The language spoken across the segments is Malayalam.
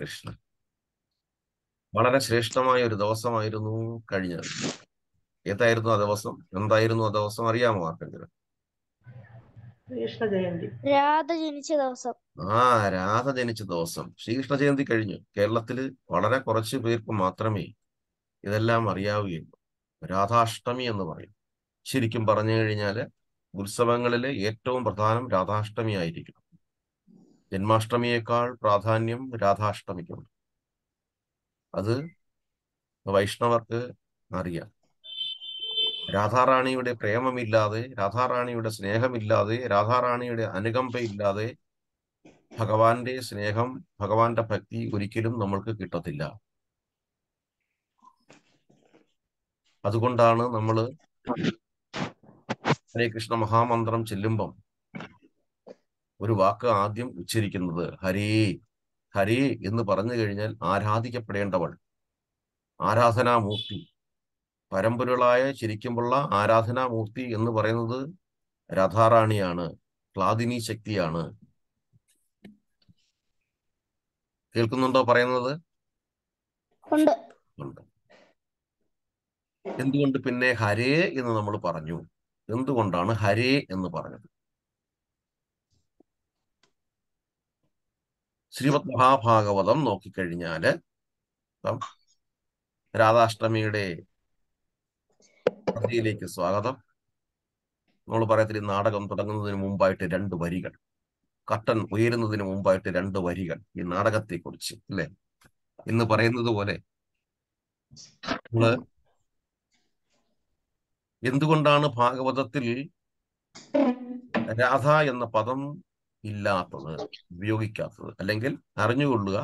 കൃഷ്ണ വളരെ ശ്രേഷ്ഠമായ ഒരു ദിവസമായിരുന്നു കഴിഞ്ഞത് ഏതായിരുന്നു ആ ദിവസം എന്തായിരുന്നു ആ ദിവസം അറിയാമോ ആർക്കെങ്കിലും രാധ ജനിച്ച ദിവസം ആ രാധ ജനിച്ച ദിവസം ശ്രീകൃഷ്ണ ജയന്തി കഴിഞ്ഞു കേരളത്തിൽ വളരെ കുറച്ച് പേർക്ക് മാത്രമേ ഇതെല്ലാം അറിയാവുകയുള്ളൂ രാധാഷ്ടമി എന്ന് പറയും ശരിക്കും പറഞ്ഞു കഴിഞ്ഞാല് ഉത്സവങ്ങളിലെ ഏറ്റവും പ്രധാനം രാധാഷ്ടമി ആയിരിക്കണം ജന്മാഷ്ടമിയേക്കാൾ പ്രാധാന്യം രാധാഷ്ടമിക്കുണ്ട് അത് വൈഷ്ണവർക്ക് അറിയാം രാധാറാണിയുടെ പ്രേമമില്ലാതെ രാധാറാണിയുടെ സ്നേഹമില്ലാതെ രാധാറാണിയുടെ അനുകമ്പയില്ലാതെ ഭഗവാന്റെ സ്നേഹം ഭഗവാന്റെ ഭക്തി ഒരിക്കലും നമ്മൾക്ക് കിട്ടത്തില്ല അതുകൊണ്ടാണ് നമ്മൾ ശ്രീകൃഷ്ണ മഹാമന്ത്രം ചെല്ലുമ്പം ഒരു വാക്ക് ആദ്യം ഉച്ചരിക്കുന്നത് ഹരേ ഹരേ എന്ന് പറഞ്ഞു കഴിഞ്ഞാൽ ആരാധിക്കപ്പെടേണ്ടവൾ ആരാധനാമൂർത്തി പരമ്പൊരുളായ ശരിക്കുമുള്ള ആരാധനാമൂർത്തി എന്ന് പറയുന്നത് രാധാറാണിയാണ് ക്ലാദിനി ശക്തിയാണ് കേൾക്കുന്നുണ്ടോ പറയുന്നത് എന്തുകൊണ്ട് പിന്നെ ഹരേ എന്ന് നമ്മൾ പറഞ്ഞു എന്തുകൊണ്ടാണ് ഹരേ എന്ന് പറഞ്ഞത് ശ്രീമദ് മഹാഭാഗവതം നോക്കിക്കഴിഞ്ഞാല് ഇപ്പം രാധാഷ്ടമിയുടെ കഥയിലേക്ക് സ്വാഗതം നമ്മൾ പറയത്തില്ല നാടകം തുടങ്ങുന്നതിന് മുമ്പായിട്ട് രണ്ട് വരികൾ കട്ടൻ ഉയരുന്നതിന് മുമ്പായിട്ട് രണ്ട് വരികൾ ഈ നാടകത്തെ കുറിച്ച് അല്ലെ എന്ന് പറയുന്നത് പോലെ നമ്മള് എന്തുകൊണ്ടാണ് ഭാഗവതത്തിൽ രാധ എന്ന പദം ഇല്ലാത്തത് ഉപയോഗിക്കാത്തത് അല്ലെങ്കിൽ അറിഞ്ഞുകൊള്ളുക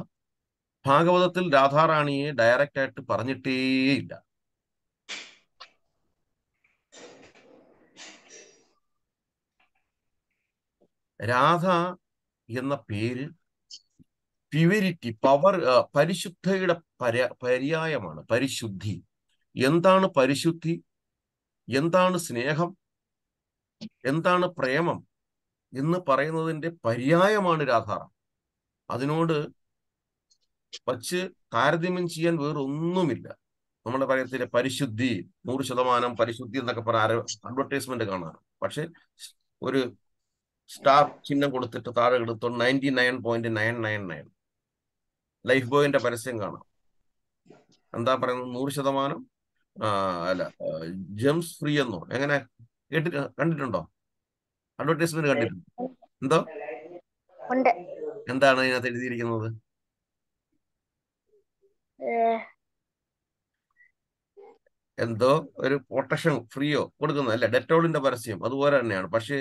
ഭാഗവതത്തിൽ രാധാറാണിയെ ഡയറക്റ്റ് ആയിട്ട് പറഞ്ഞിട്ടേയില്ല രാധ എന്ന പേര് പ്യുവരിറ്റി പവർ പരിശുദ്ധയുടെ പര്യായമാണ് പരിശുദ്ധി എന്താണ് പരിശുദ്ധി എന്താണ് സ്നേഹം എന്താണ് പ്രേമം എന്ന് പറയുന്നതിന്റെ പര്യായമാണ് രാധാറാം അതിനോട് പച്ച് താരതമ്യം ചെയ്യാൻ വേറെ ഒന്നുമില്ല നമ്മുടെ പറയത്തിലെ പരിശുദ്ധി നൂറ് ശതമാനം പരിശുദ്ധി എന്നൊക്കെ പറഞ്ഞ അഡ്വർടൈസ്മെന്റ് കാണാറ് പക്ഷെ ഒരു സ്റ്റാർ ചിഹ്നം കൊടുത്തിട്ട് താഴെ എടുത്തോ ninety nine point nine nine nine ലൈഫ് ബോയിന്റെ പരസ്യം കാണാം എന്താ പറയുന്നത് നൂറ് ശതമാനം അല്ല ജെംസ് ഫ്രീ എന്നോ എങ്ങനെ കേട്ടിട്ട് കണ്ടിട്ടുണ്ടോ അഡ്വർടൈസ്മെന്റ് കണ്ടിട്ടുണ്ട് എന്തോ എന്താണ് അതിനകത്ത് എഴുതിയിരിക്കുന്നത് എന്തോ ഒരു പ്രൊട്ടക്ഷൻ ഫ്രീയോ കൊടുക്കുന്ന അല്ലെ ഡെറ്റോളിന്റെ പരസ്യം അതുപോലെ തന്നെയാണ് പക്ഷേ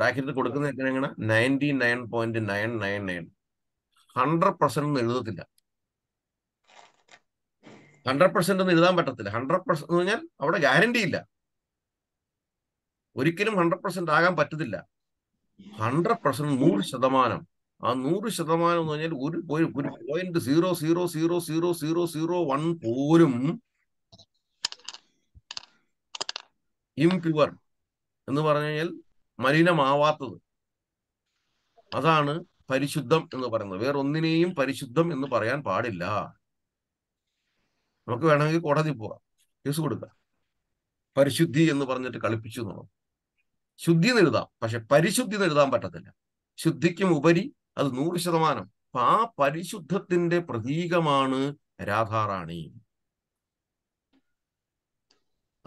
ബ്രാക്കറ്റിൽ കൊടുക്കുന്ന എങ്ങനെ ninety nine point nine nine nine hundred percent എഴുതത്തില്ല ഹൺഡ്രഡ് പെർസെന്റ് എഴുതാൻ പറ്റത്തില്ല ഹൺഡ്രഡ് പെർസെന്റ് പറഞ്ഞാൽ അവിടെ ഗ്യാരണ്ടി ഇല്ല ഒരിക്കലും ഹൺഡ്രഡ് പെർസെന്റ് ആകാൻ പറ്റത്തില്ല ഹൺഡ്രഡ് പെർസെന്റ് നൂറ് ശതമാനം ആ നൂറ് ശതമാനം എന്ന് പറഞ്ഞാൽ ഒരു ഒരു point zero zero zero zero zero zero one പോലും ഇംപ്യുവർ എന്ന് പറഞ്ഞു കഴിഞ്ഞാൽ മലിനമാവാത്തത് അതാണ് പരിശുദ്ധം എന്ന് പറയുന്നത് വേറെ ഒന്നിനെയും പരിശുദ്ധം എന്ന് പറയാൻ പാടില്ല നമുക്ക് വേണമെങ്കിൽ കോടതി പോവാം കേസ് കൊടുക്കാം പരിശുദ്ധി എന്ന് പറഞ്ഞിട്ട് കളിപ്പിച്ചു എന്നുള്ളത് ശുദ്ധി നേടാം പക്ഷെ പരിശുദ്ധി നേടാൻ പറ്റത്തില്ല ശുദ്ധിക്കും ഉപരി അത് നൂറ് ശതമാനം അപ്പൊ ആ പരിശുദ്ധത്തിന്റെ പ്രതീകമാണ് രാധാറാണി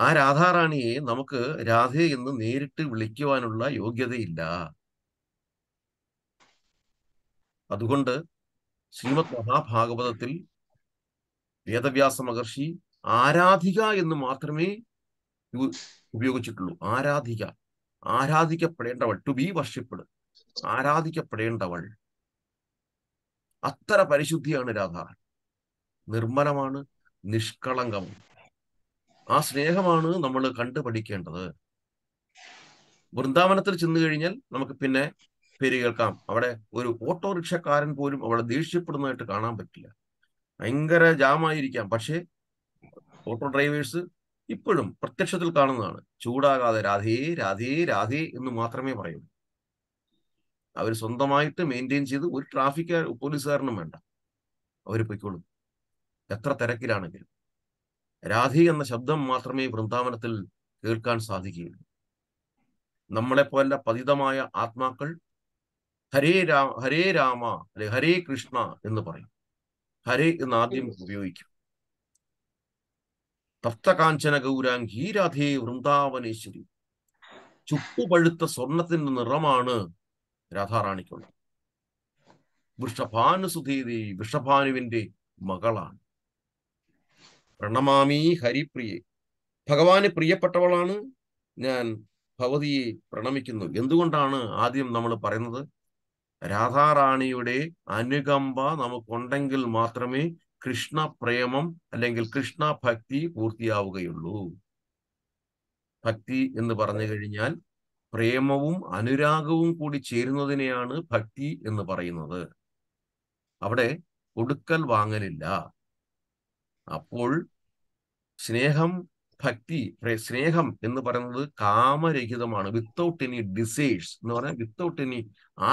ആ രാധാറാണിയെ നമുക്ക് രാധ എന്ന് നേരിട്ട് വിളിക്കുവാനുള്ള യോഗ്യതയില്ല അതുകൊണ്ട് ശ്രീമദ് മഹാഭാഗവതത്തിൽ വേദവ്യാസ മഹർഷി ആരാധിക എന്ന് മാത്രമേ ഉപയോഗിച്ചിട്ടുള്ളൂ ആരാധിക ആരാധിക്കപ്പെടേണ്ടവൾ ടു ബി വർഷിപ്പഡ് ആരാധിക്കപ്പെടേണ്ടവൾ അത്ര പരിശുദ്ധിയാണ് രാധ നിർമ്മലമാണ് നിഷ്കളങ്കമാണ് ആ സ്നേഹമാണ് നമ്മൾ കണ്ടു പഠിക്കേണ്ടത് വൃന്ദാവനത്തിൽ ചെന്നു കഴിഞ്ഞാൽ നമുക്ക് പിന്നെ പേര് കേൾക്കാം അവിടെ ഒരു ഓട്ടോറിക്ഷക്കാരൻ പോലും അവിടെ ദേഷ്യപ്പെടുന്നതായിട്ട് കാണാൻ പറ്റില്ല ഭയങ്കര ജാമായിരിക്കാം പക്ഷേ ഓട്ടോ ഡ്രൈവേഴ്സ് ഇപ്പോഴും പ്രത്യക്ഷത്തിൽ കാണുന്നതാണ് ചൂടാകാതെ രാധേ രാധേ രാധേ എന്ന് മാത്രമേ പറയൂ അവർ സ്വന്തമായിട്ട് മെയിൻറ്റെയിൻ ചെയ്ത് ഒരു ട്രാഫിക് പോലീസുകാരനും വേണ്ട അവർ പൊയ്ക്കോളും എത്ര തിരക്കിലാണെങ്കിലും രാധി എന്ന ശബ്ദം മാത്രമേ വൃന്ദാവനത്തിൽ കേൾക്കാൻ സാധിക്കുകയുള്ളൂ നമ്മളെപ്പോലെ പതിതമായ ആത്മാക്കൾ ഹരേ രാ ഹരേ രാമ അല്ലെ ഹരേ കൃഷ്ണ എന്ന് പറയും ഹരേ എന്ന് ആദ്യം ഉപയോഗിക്കും തപ്തകാഞ്ചന ഗൗരാംഗി രാധേ വൃന്ദാവനേശ്വരി ചുട്ടുപഴുത്ത സ്വർണത്തിന്റെ നിറമാണ് രാധാറാണിക്കുള്ളത് വൃഷഭാനു സുധീദേവി വൃഷഭാനുവിന്റെ മകളാണ് പ്രണമാമി ഹരിപ്രിയെ ഭഗവാന് പ്രിയപ്പെട്ടവളാണ് ഞാൻ ഭഗവതിയെ പ്രണമിക്കുന്നു എന്തുകൊണ്ടാണ് ആദ്യം നമ്മൾ പറയുന്നത് രാധാറാണിയുടെ അനുകമ്പ നമുക്കുണ്ടെങ്കിൽ മാത്രമേ കൃഷ്ണ പ്രേമം അല്ലെങ്കിൽ കൃഷ്ണ ഭക്തി പൂർത്തിയാവുകയുള്ളൂ ഭക്തി എന്ന് പറഞ്ഞു കഴിഞ്ഞാൽ പ്രേമവും അനുരാഗവും കൂടി ചേരുന്നതിനെയാണ് ഭക്തി എന്ന് പറയുന്നത് അവിടെ കൊടുക്കൽ വാങ്ങലില്ല അപ്പോൾ സ്നേഹം ഭക്തി സ്നേഹം എന്ന് പറയുന്നത് കാമരഹിതമാണ് വിത്തൗട്ട് എനി ഡിസേഴ്സ് എന്ന് പറഞ്ഞാൽ വിത്തൗട്ട് എനി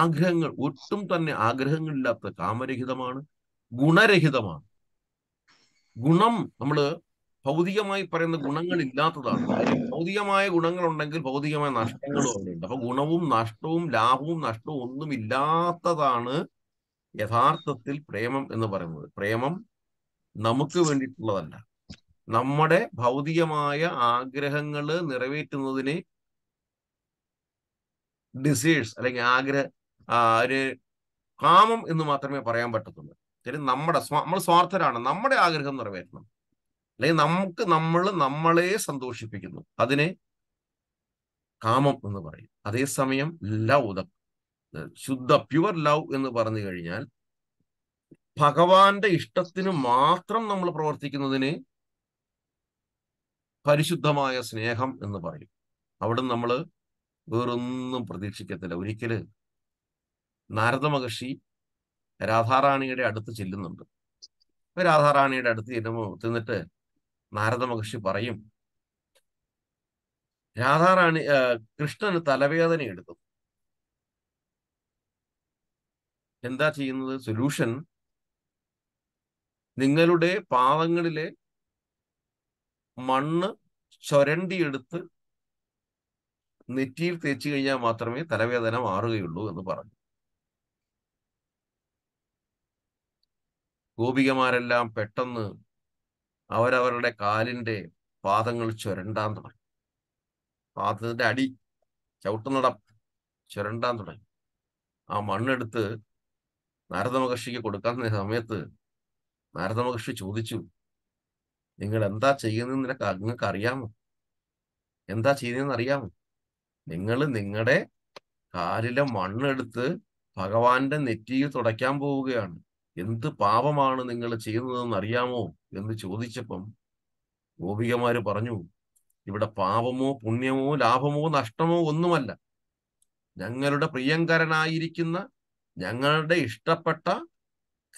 ആഗ്രഹങ്ങൾ ഒട്ടും തന്നെ ആഗ്രഹങ്ങളില്ലാത്ത കാമരഹിതമാണ് ഗുണരഹിതമാണ് ഗുണം നമ്മൾ ഭൗതികമായി പറയുന്ന ഗുണങ്ങൾ ഇല്ലാത്തതാണ് ഭൗതികമായ ഉണ്ടെങ്കിൽ ഭൗതികമായ നഷ്ടങ്ങളും ഉണ്ട് അപ്പൊ ഗുണവും നഷ്ടവും ലാഭവും നഷ്ടവും ഒന്നും ഇല്ലാത്തതാണ് യഥാർത്ഥത്തിൽ പ്രേമം എന്ന് പറയുന്നത് പ്രേമം നമുക്ക് വേണ്ടിയിട്ടുള്ളതല്ല നമ്മുടെ ഭൗതികമായ ആഗ്രഹങ്ങൾ നിറവേറ്റുന്നതിന് ഡിസീഴ്സ് അല്ലെങ്കിൽ ആഗ്രഹ ഒരു കാമം എന്ന് മാത്രമേ പറയാൻ പറ്റത്തുള്ളൂ കാര്യം നമ്മുടെ നമ്മൾ സ്വാർത്ഥരാണ് നമ്മുടെ ആഗ്രഹം നിറവേറ്റണം അല്ലെങ്കിൽ നമുക്ക് നമ്മൾ നമ്മളെ സന്തോഷിപ്പിക്കുന്നു അതിനെ കാമം എന്ന് പറയും അതേസമയം ലവ് ശുദ്ധ പ്യുവർ ലവ് എന്ന് പറഞ്ഞു കഴിഞ്ഞാൽ ഭഗവാന്റെ ഇഷ്ടത്തിന് മാത്രം നമ്മൾ പ്രവർത്തിക്കുന്നതിന് പരിശുദ്ധമായ സ്നേഹം എന്ന് പറയും അവിടെ നമ്മൾ വേറൊന്നും പ്രതീക്ഷിക്കത്തില്ല ഒരിക്കല് നാരദ മഹർഷി രാധാറാണിയുടെ അടുത്ത് ചെല്ലുന്നുണ്ട് അപ്പൊ രാധാറാണിയുടെ അടുത്ത് ചെല്ലുമ്പോൾ തിന്നിട്ട് നാരദ മഹർഷി പറയും രാധാറാണി കൃഷ്ണന് തലവേദന എടുത്തു എന്താ ചെയ്യുന്നത് സൊല്യൂഷൻ നിങ്ങളുടെ പാദങ്ങളിലെ മണ്ണ് ചൊരണ്ടിയെടുത്ത് നെറ്റിയിൽ തേച്ച് കഴിഞ്ഞാൽ മാത്രമേ തലവേദന മാറുകയുള്ളൂ എന്ന് പറഞ്ഞു ഗോപികമാരെല്ലാം പെട്ടെന്ന് അവരവരുടെ കാലിൻ്റെ പാദങ്ങൾ ചുരണ്ടാൻ തുടങ്ങി പാദത്തിൻ്റെ അടി ചവിട്ടുന്നടം ചുരണ്ടാൻ തുടങ്ങി ആ മണ്ണെടുത്ത് നാരദമഹർഷിക്ക് കൊടുക്കാൻ സമയത്ത് നാരദമഹർഷി ചോദിച്ചു നിങ്ങൾ എന്താ ചെയ്യുന്നത് നിനക്ക് നിങ്ങൾക്ക് അറിയാമോ എന്താ ചെയ്യുന്നതെന്ന് അറിയാമോ നിങ്ങൾ നിങ്ങളുടെ കാലിലെ മണ്ണെടുത്ത് ഭഗവാന്റെ നെറ്റിയിൽ തുടയ്ക്കാൻ പോവുകയാണ് എന്ത് പാപമാണ് നിങ്ങൾ ചെയ്യുന്നതെന്ന് അറിയാമോ എന്ന് ചോദിച്ചപ്പം ഗോപികമാര് പറഞ്ഞു ഇവിടെ പാപമോ പുണ്യമോ ലാഭമോ നഷ്ടമോ ഒന്നുമല്ല ഞങ്ങളുടെ പ്രിയങ്കരനായിരിക്കുന്ന ഞങ്ങളുടെ ഇഷ്ടപ്പെട്ട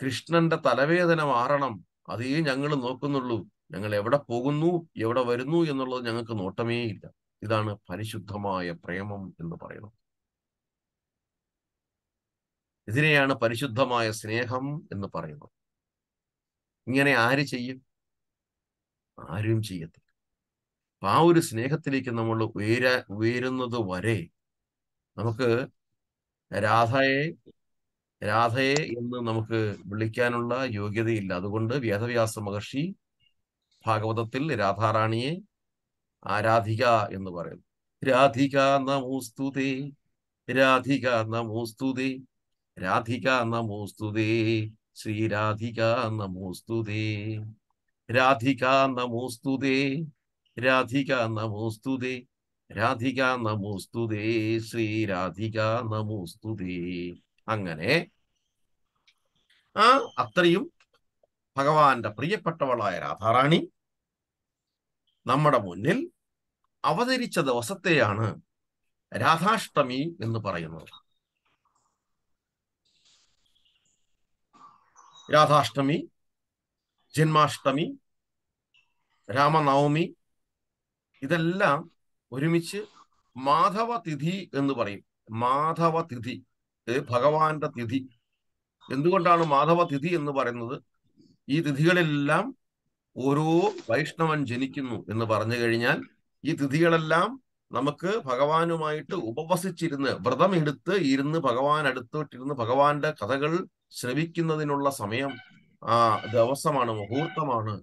കൃഷ്ണന്റെ തലവേദന മാറണം അതേ ഞങ്ങൾ നോക്കുന്നുള്ളൂ ഞങ്ങൾ എവിടെ പോകുന്നു എവിടെ വരുന്നു എന്നുള്ളത് ഞങ്ങൾക്ക് നോട്ടമേ ഇല്ല ഇതാണ് പരിശുദ്ധമായ പ്രേമം എന്ന് പറയുന്നത് ഇതിനെയാണ് പരിശുദ്ധമായ സ്നേഹം എന്ന് പറയുന്നത് ഇങ്ങനെ ആര് ചെയ്യും ആരും ചെയ്യത്തില്ല അപ്പൊ ആ ഒരു സ്നേഹത്തിലേക്ക് നമ്മൾ ഉയര ഉയരുന്നത് വരെ നമുക്ക് രാധയെ രാധയെ എന്ന് നമുക്ക് വിളിക്കാനുള്ള യോഗ്യതയില്ല അതുകൊണ്ട് വേദവ്യാസ മഹർഷി ഭാഗവതത്തിൽ രാധാറാണിയെ ആരാധിക എന്ന് പറയുന്നു രാധിക നമോസ്തുതേ രാധിക നമോസ്തുതേ രാധിക നമോസ്തുതേ ശ്രീരാധിക നമോസ്തുതേ രാധിക നമോസ്തുതേ രാധിക നമോസ്തുതേ രാധിക നമോസ്തുതേ ശ്രീരാധിക നമോസ്തുതേ അങ്ങനെ ആ അത്രയും ഭഗവാന്റെ പ്രിയപ്പെട്ടവളായ രാധാറാണി നമ്മുടെ മുന്നിൽ അവതരിച്ച ദിവസത്തെയാണ് രാധാഷ്ടമി എന്ന് പറയുന്നത് രാധാഷ്ടമി ജന്മാഷ്ടമി രാമനവമി ഇതെല്ലാം ഒരുമിച്ച് മാധവ തിഥി എന്ന് പറയും മാധവ തിഥി ഭഗവാന്റെ തിഥി എന്തുകൊണ്ടാണ് മാധവ തിഥി എന്ന് പറയുന്നത് ഈ തിഥികളെല്ലാം ഓരോ വൈഷ്ണവൻ ജനിക്കുന്നു എന്ന് പറഞ്ഞു കഴിഞ്ഞാൽ ഈ തിഥികളെല്ലാം നമുക്ക് ഭഗവാനുമായിട്ട് ഉപവസിച്ചിരുന്ന് വ്രതമെടുത്ത് ഇരുന്ന് ഭഗവാൻ അടുത്തോട്ടിരുന്ന് ഭഗവാന്റെ കഥകൾ ശ്രവിക്കുന്നതിനുള്ള സമയം ആ ദിവസമാണ് മുഹൂർത്തമാണ്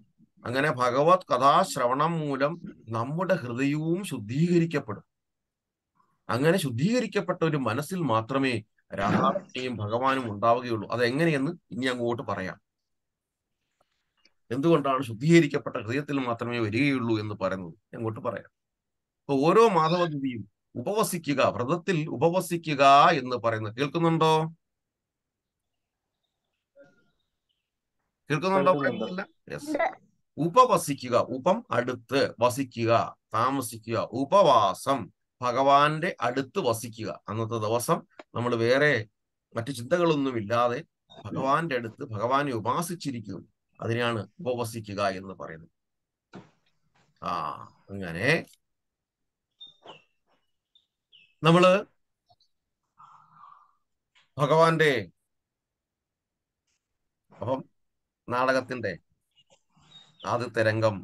അങ്ങനെ ഭഗവത് കഥാശ്രവണം മൂലം നമ്മുടെ ഹൃദയവും ശുദ്ധീകരിക്കപ്പെടും അങ്ങനെ ശുദ്ധീകരിക്കപ്പെട്ട ഒരു മനസ്സിൽ മാത്രമേ രാധാകൃഷ്ണയും ഭഗവാനും ഉണ്ടാവുകയുള്ളൂ അത് എങ്ങനെയെന്ന് ഇനി അങ്ങോട്ട് പറയാം എന്തുകൊണ്ടാണ് ശുദ്ധീകരിക്കപ്പെട്ട ഹൃദയത്തിൽ മാത്രമേ വരികയുള്ളൂ എന്ന് പറയുന്നത് അങ്ങോട്ട് പറയാം അപ്പൊ ഓരോ മാധവദിയും ഉപവസിക്കുക വ്രതത്തിൽ ഉപവസിക്കുക എന്ന് പറയുന്നത് കേൾക്കുന്നുണ്ടോ കേൾക്കുന്നുണ്ടോ യെസ് ഉപവസിക്കുക ഉപം അടുത്ത് വസിക്കുക താമസിക്കുക ഉപവാസം ഭഗവാന്റെ അടുത്ത് വസിക്കുക അന്നത്തെ ദിവസം നമ്മൾ വേറെ മറ്റു ചിന്തകളൊന്നും ഇല്ലാതെ ഭഗവാന്റെ അടുത്ത് ഭഗവാനെ ഉപാസിച്ചിരിക്കും അതിനെയാണ് ഉപവസിക്കുക എന്ന് പറയുന്നത് ആ അങ്ങനെ നമ്മള് ഭഗവാന്റെ അപ്പം നാടകത്തിന്റെ ആദ്യത്തെ രംഗം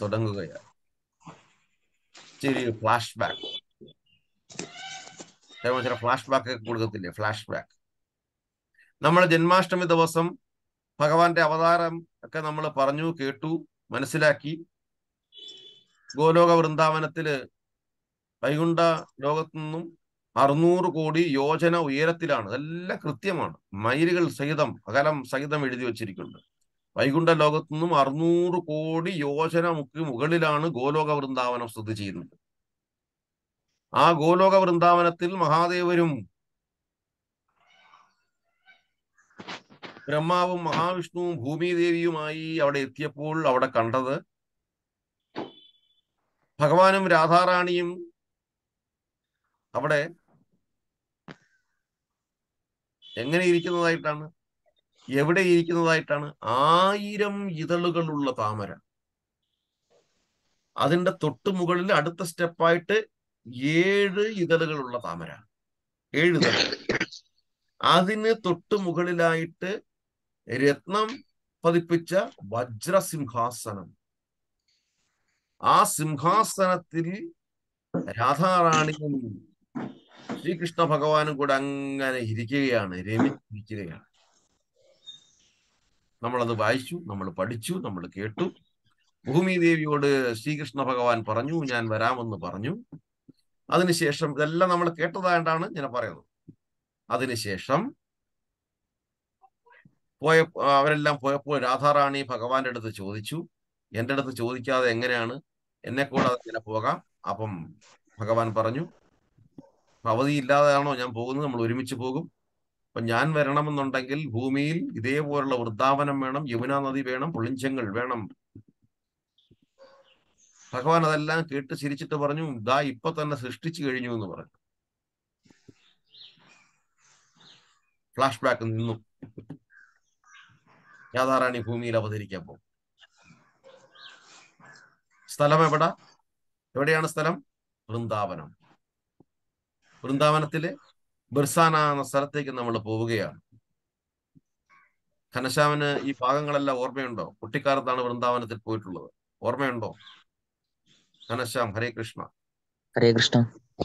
തുടങ്ങുകയാണ് ചെറിയ ഫ്ലാഷ് ബാക്ക് ചില ഫ്ലാഷ് ബാക്ക് കൊടുക്കത്തില്ലേ ഫ്ലാഷ് ബാക്ക് നമ്മൾ ജന്മാഷ്ടമി ദിവസം ഭഗവാന്റെ അവതാരം ഒക്കെ നമ്മൾ പറഞ്ഞു കേട്ടു മനസ്സിലാക്കി ഗോലോക വൃന്ദാവനത്തില് വൈകുണ്ഠ ലോകത്തു നിന്നും അറുന്നൂറ് കോടി യോജന ഉയരത്തിലാണ് അതെല്ലാം കൃത്യമാണ് മൈലുകൾ സഹിതം അകലം സഹിതം എഴുതി വച്ചിരിക്കുന്നുണ്ട് വൈകുണ്ഠ ലോകത്തു നിന്നും അറുന്നൂറ് കോടി യോജന മുകളിലാണ് ഗോലോക വൃന്ദാവനം സ്ഥിതി ചെയ്യുന്നത് ആ ഗോലോക വൃന്ദാവനത്തിൽ മഹാദേവരും ബ്രഹ്മാവും മഹാവിഷ്ണുവും ഭൂമിദേവിയുമായി അവിടെ എത്തിയപ്പോൾ അവിടെ കണ്ടത് ഭഗവാനും രാധാറാണിയും അവിടെ എങ്ങനെ ഇരിക്കുന്നതായിട്ടാണ് എവിടെ ഇരിക്കുന്നതായിട്ടാണ് ആയിരം ഇതളുകളുള്ള താമര അതിന്റെ തൊട്ടു മുകളിൽ അടുത്ത സ്റ്റെപ്പായിട്ട് ഏഴ് ഇതളുകളുള്ള താമര ഏഴ് അതിന് തൊട്ടു മുകളിലായിട്ട് രത്നം പതിപ്പിച്ച വജ്രസിംഹാസനം ആ സിംഹാസനത്തിൽ രാധാറാണിയും ശ്രീകൃഷ്ണ ഭഗവാനും കൂടെ അങ്ങനെ ഇരിക്കുകയാണ് രമിച്ചിരിക്കുകയാണ് നമ്മളത് വായിച്ചു നമ്മൾ പഠിച്ചു നമ്മൾ കേട്ടു ഭൂമി ദേവിയോട് ശ്രീകൃഷ്ണ ഭഗവാൻ പറഞ്ഞു ഞാൻ വരാമെന്ന് പറഞ്ഞു അതിനുശേഷം ഇതെല്ലാം നമ്മൾ കേട്ടതായിട്ടാണ് ഞാൻ പറയുന്നത് അതിനുശേഷം പോയ അവരെല്ലാം പോയപ്പോൾ രാധാറാണി ഭഗവാന്റെ അടുത്ത് ചോദിച്ചു എൻ്റെ അടുത്ത് ചോദിക്കാതെ എങ്ങനെയാണ് എന്നെ കൂടാതെ ഇങ്ങനെ പോകാം അപ്പം ഭഗവാൻ പറഞ്ഞു ഇല്ലാതെയാണോ ഞാൻ പോകുന്നത് നമ്മൾ ഒരുമിച്ച് പോകും അപ്പൊ ഞാൻ വരണമെന്നുണ്ടെങ്കിൽ ഭൂമിയിൽ ഇതേപോലുള്ള വൃദ്ധാവനം വേണം യമുനാ നദി വേണം പുളിഞ്ചങ്ങൾ വേണം ഭഗവാൻ അതെല്ലാം കേട്ട് ചിരിച്ചിട്ട് പറഞ്ഞു ദാ ഇപ്പൊ തന്നെ സൃഷ്ടിച്ചു കഴിഞ്ഞു എന്ന് പറഞ്ഞു ഫ്ലാഷ് ബാക്ക് നിന്നു യാഥാറാണി ഭൂമിയിൽ അവതരിക്കാൻ പോകും സ്ഥലം എവിടെ എവിടെയാണ് സ്ഥലം വൃന്ദാവനം വൃന്ദാവനത്തിലെ ബിർസാന എന്ന സ്ഥലത്തേക്ക് നമ്മൾ പോവുകയാണ് ഘനശ്യാമന് ഈ ഭാഗങ്ങളെല്ലാം ഓർമ്മയുണ്ടോ കുട്ടിക്കാലത്താണ് വൃന്ദാവനത്തിൽ പോയിട്ടുള്ളത് ഓർമ്മയുണ്ടോ ഘനശ്യാം ഹരേ കൃഷ്ണ ഹരേ കൃഷ്ണ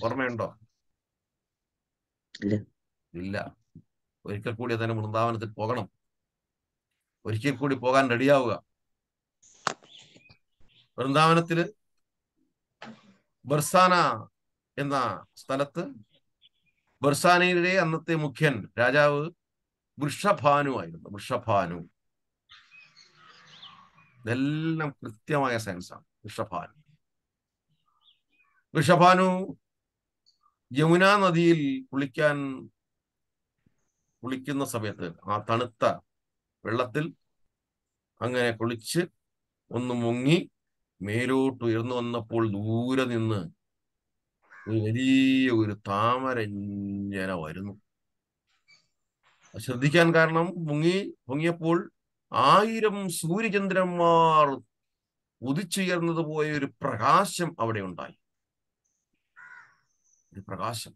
ഓർമ്മയുണ്ടോ ഇല്ല ഒരിക്കൽ കൂടി അതിന് വൃന്ദാവനത്തിൽ പോകണം ഒരിക്കൽ കൂടി പോകാൻ റെഡിയാവുക വൃന്ദാവനത്തില് ബർസാന എന്ന സ്ഥലത്ത് ബർസാനയിലെ അന്നത്തെ മുഖ്യൻ രാജാവ് വൃഷഭാനു ആയിരുന്നു വൃഷഭാനു ഇതെല്ലാം കൃത്യമായ സയൻസാണ് വൃഷഭാനു വൃഷഭാനു യമുന നദിയിൽ കുളിക്കാൻ കുളിക്കുന്ന സമയത്ത് ആ തണുത്ത വെള്ളത്തിൽ അങ്ങനെ കുളിച്ച് ഒന്ന് മുങ്ങി മേലോട്ട് ഉയർന്നു വന്നപ്പോൾ ദൂരെ നിന്ന് വലിയ ഒരു താമരഞ്ജന വരുന്നു ശ്രദ്ധിക്കാൻ കാരണം മുങ്ങി മുങ്ങിയപ്പോൾ ആയിരം സൂര്യചന്ദ്രന്മാർ ഉദിച്ചുയർന്നത് പോയ ഒരു പ്രകാശം അവിടെ ഉണ്ടായി ഒരു പ്രകാശം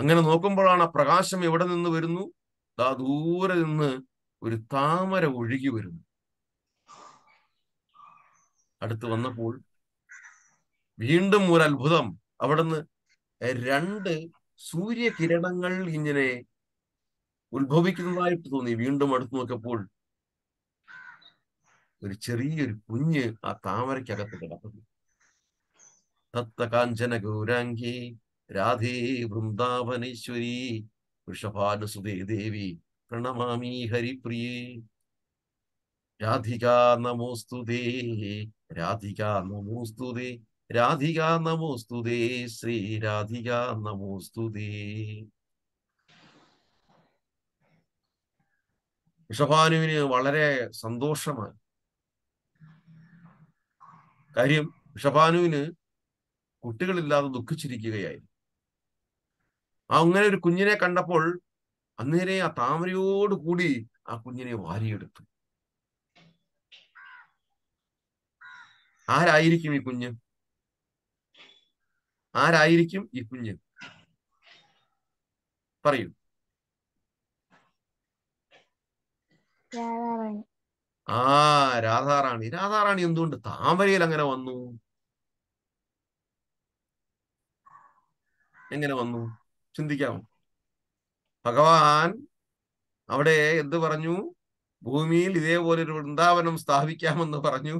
അങ്ങനെ നോക്കുമ്പോഴാണ് ആ പ്രകാശം എവിടെ നിന്ന് വരുന്നു ദാ ദൂരെ നിന്ന് ഒരു താമര ഒഴുകി വരുന്നു അടുത്ത് വന്നപ്പോൾ വീണ്ടും ഒരു അത്ഭുതം അവിടുന്ന് രണ്ട് സൂര്യകിരണങ്ങൾ ഇങ്ങനെ ഉത്ഭവിക്കുന്നതായിട്ട് തോന്നി വീണ്ടും അടുത്ത് നോക്കിയപ്പോൾ ഒരു ചെറിയൊരു കുഞ്ഞ് ആ താമരക്കകത്ത് കിടക്കുന്നു കാഞ്ചന ഗൗരാംഗി രാധേ വൃന്ദാവനേശ്വരി വൃഷഭാനുസുതേ ദേവി പ്രണമാമി ഹരിപ്രിയേ രാധിക നമോസ്തുതേ രാധിക നമോസ്തുതേ രാധിക നമോസ്തുതേ ശ്രീ രാധിക നമോസ്തുതേ ഋഷഭാനുവിന് വളരെ സന്തോഷമാണ് കാര്യം ഋഷഭാനുവിന് കുട്ടികളില്ലാതെ ദുഃഖിച്ചിരിക്കുകയായിരുന്നു അങ്ങനെ ഒരു കുഞ്ഞിനെ കണ്ടപ്പോൾ അന്നേരെ ആ താമരയോട് കൂടി ആ കുഞ്ഞിനെ വാരിയെടുത്തു ആരായിരിക്കും ഈ കുഞ്ഞ് ആരായിരിക്കും ഈ കുഞ്ഞ് പറയൂ ആ രാധാറാണി രാധാറാണി എന്തുകൊണ്ട് താമരയിൽ അങ്ങനെ വന്നു എങ്ങനെ വന്നു ചിന്തിക്കാമോ ഭഗവാൻ അവിടെ എന്ത് പറഞ്ഞു ഭൂമിയിൽ ഇതേപോലെ ഒരു വൃന്ദാവനം സ്ഥാപിക്കാമെന്ന് പറഞ്ഞു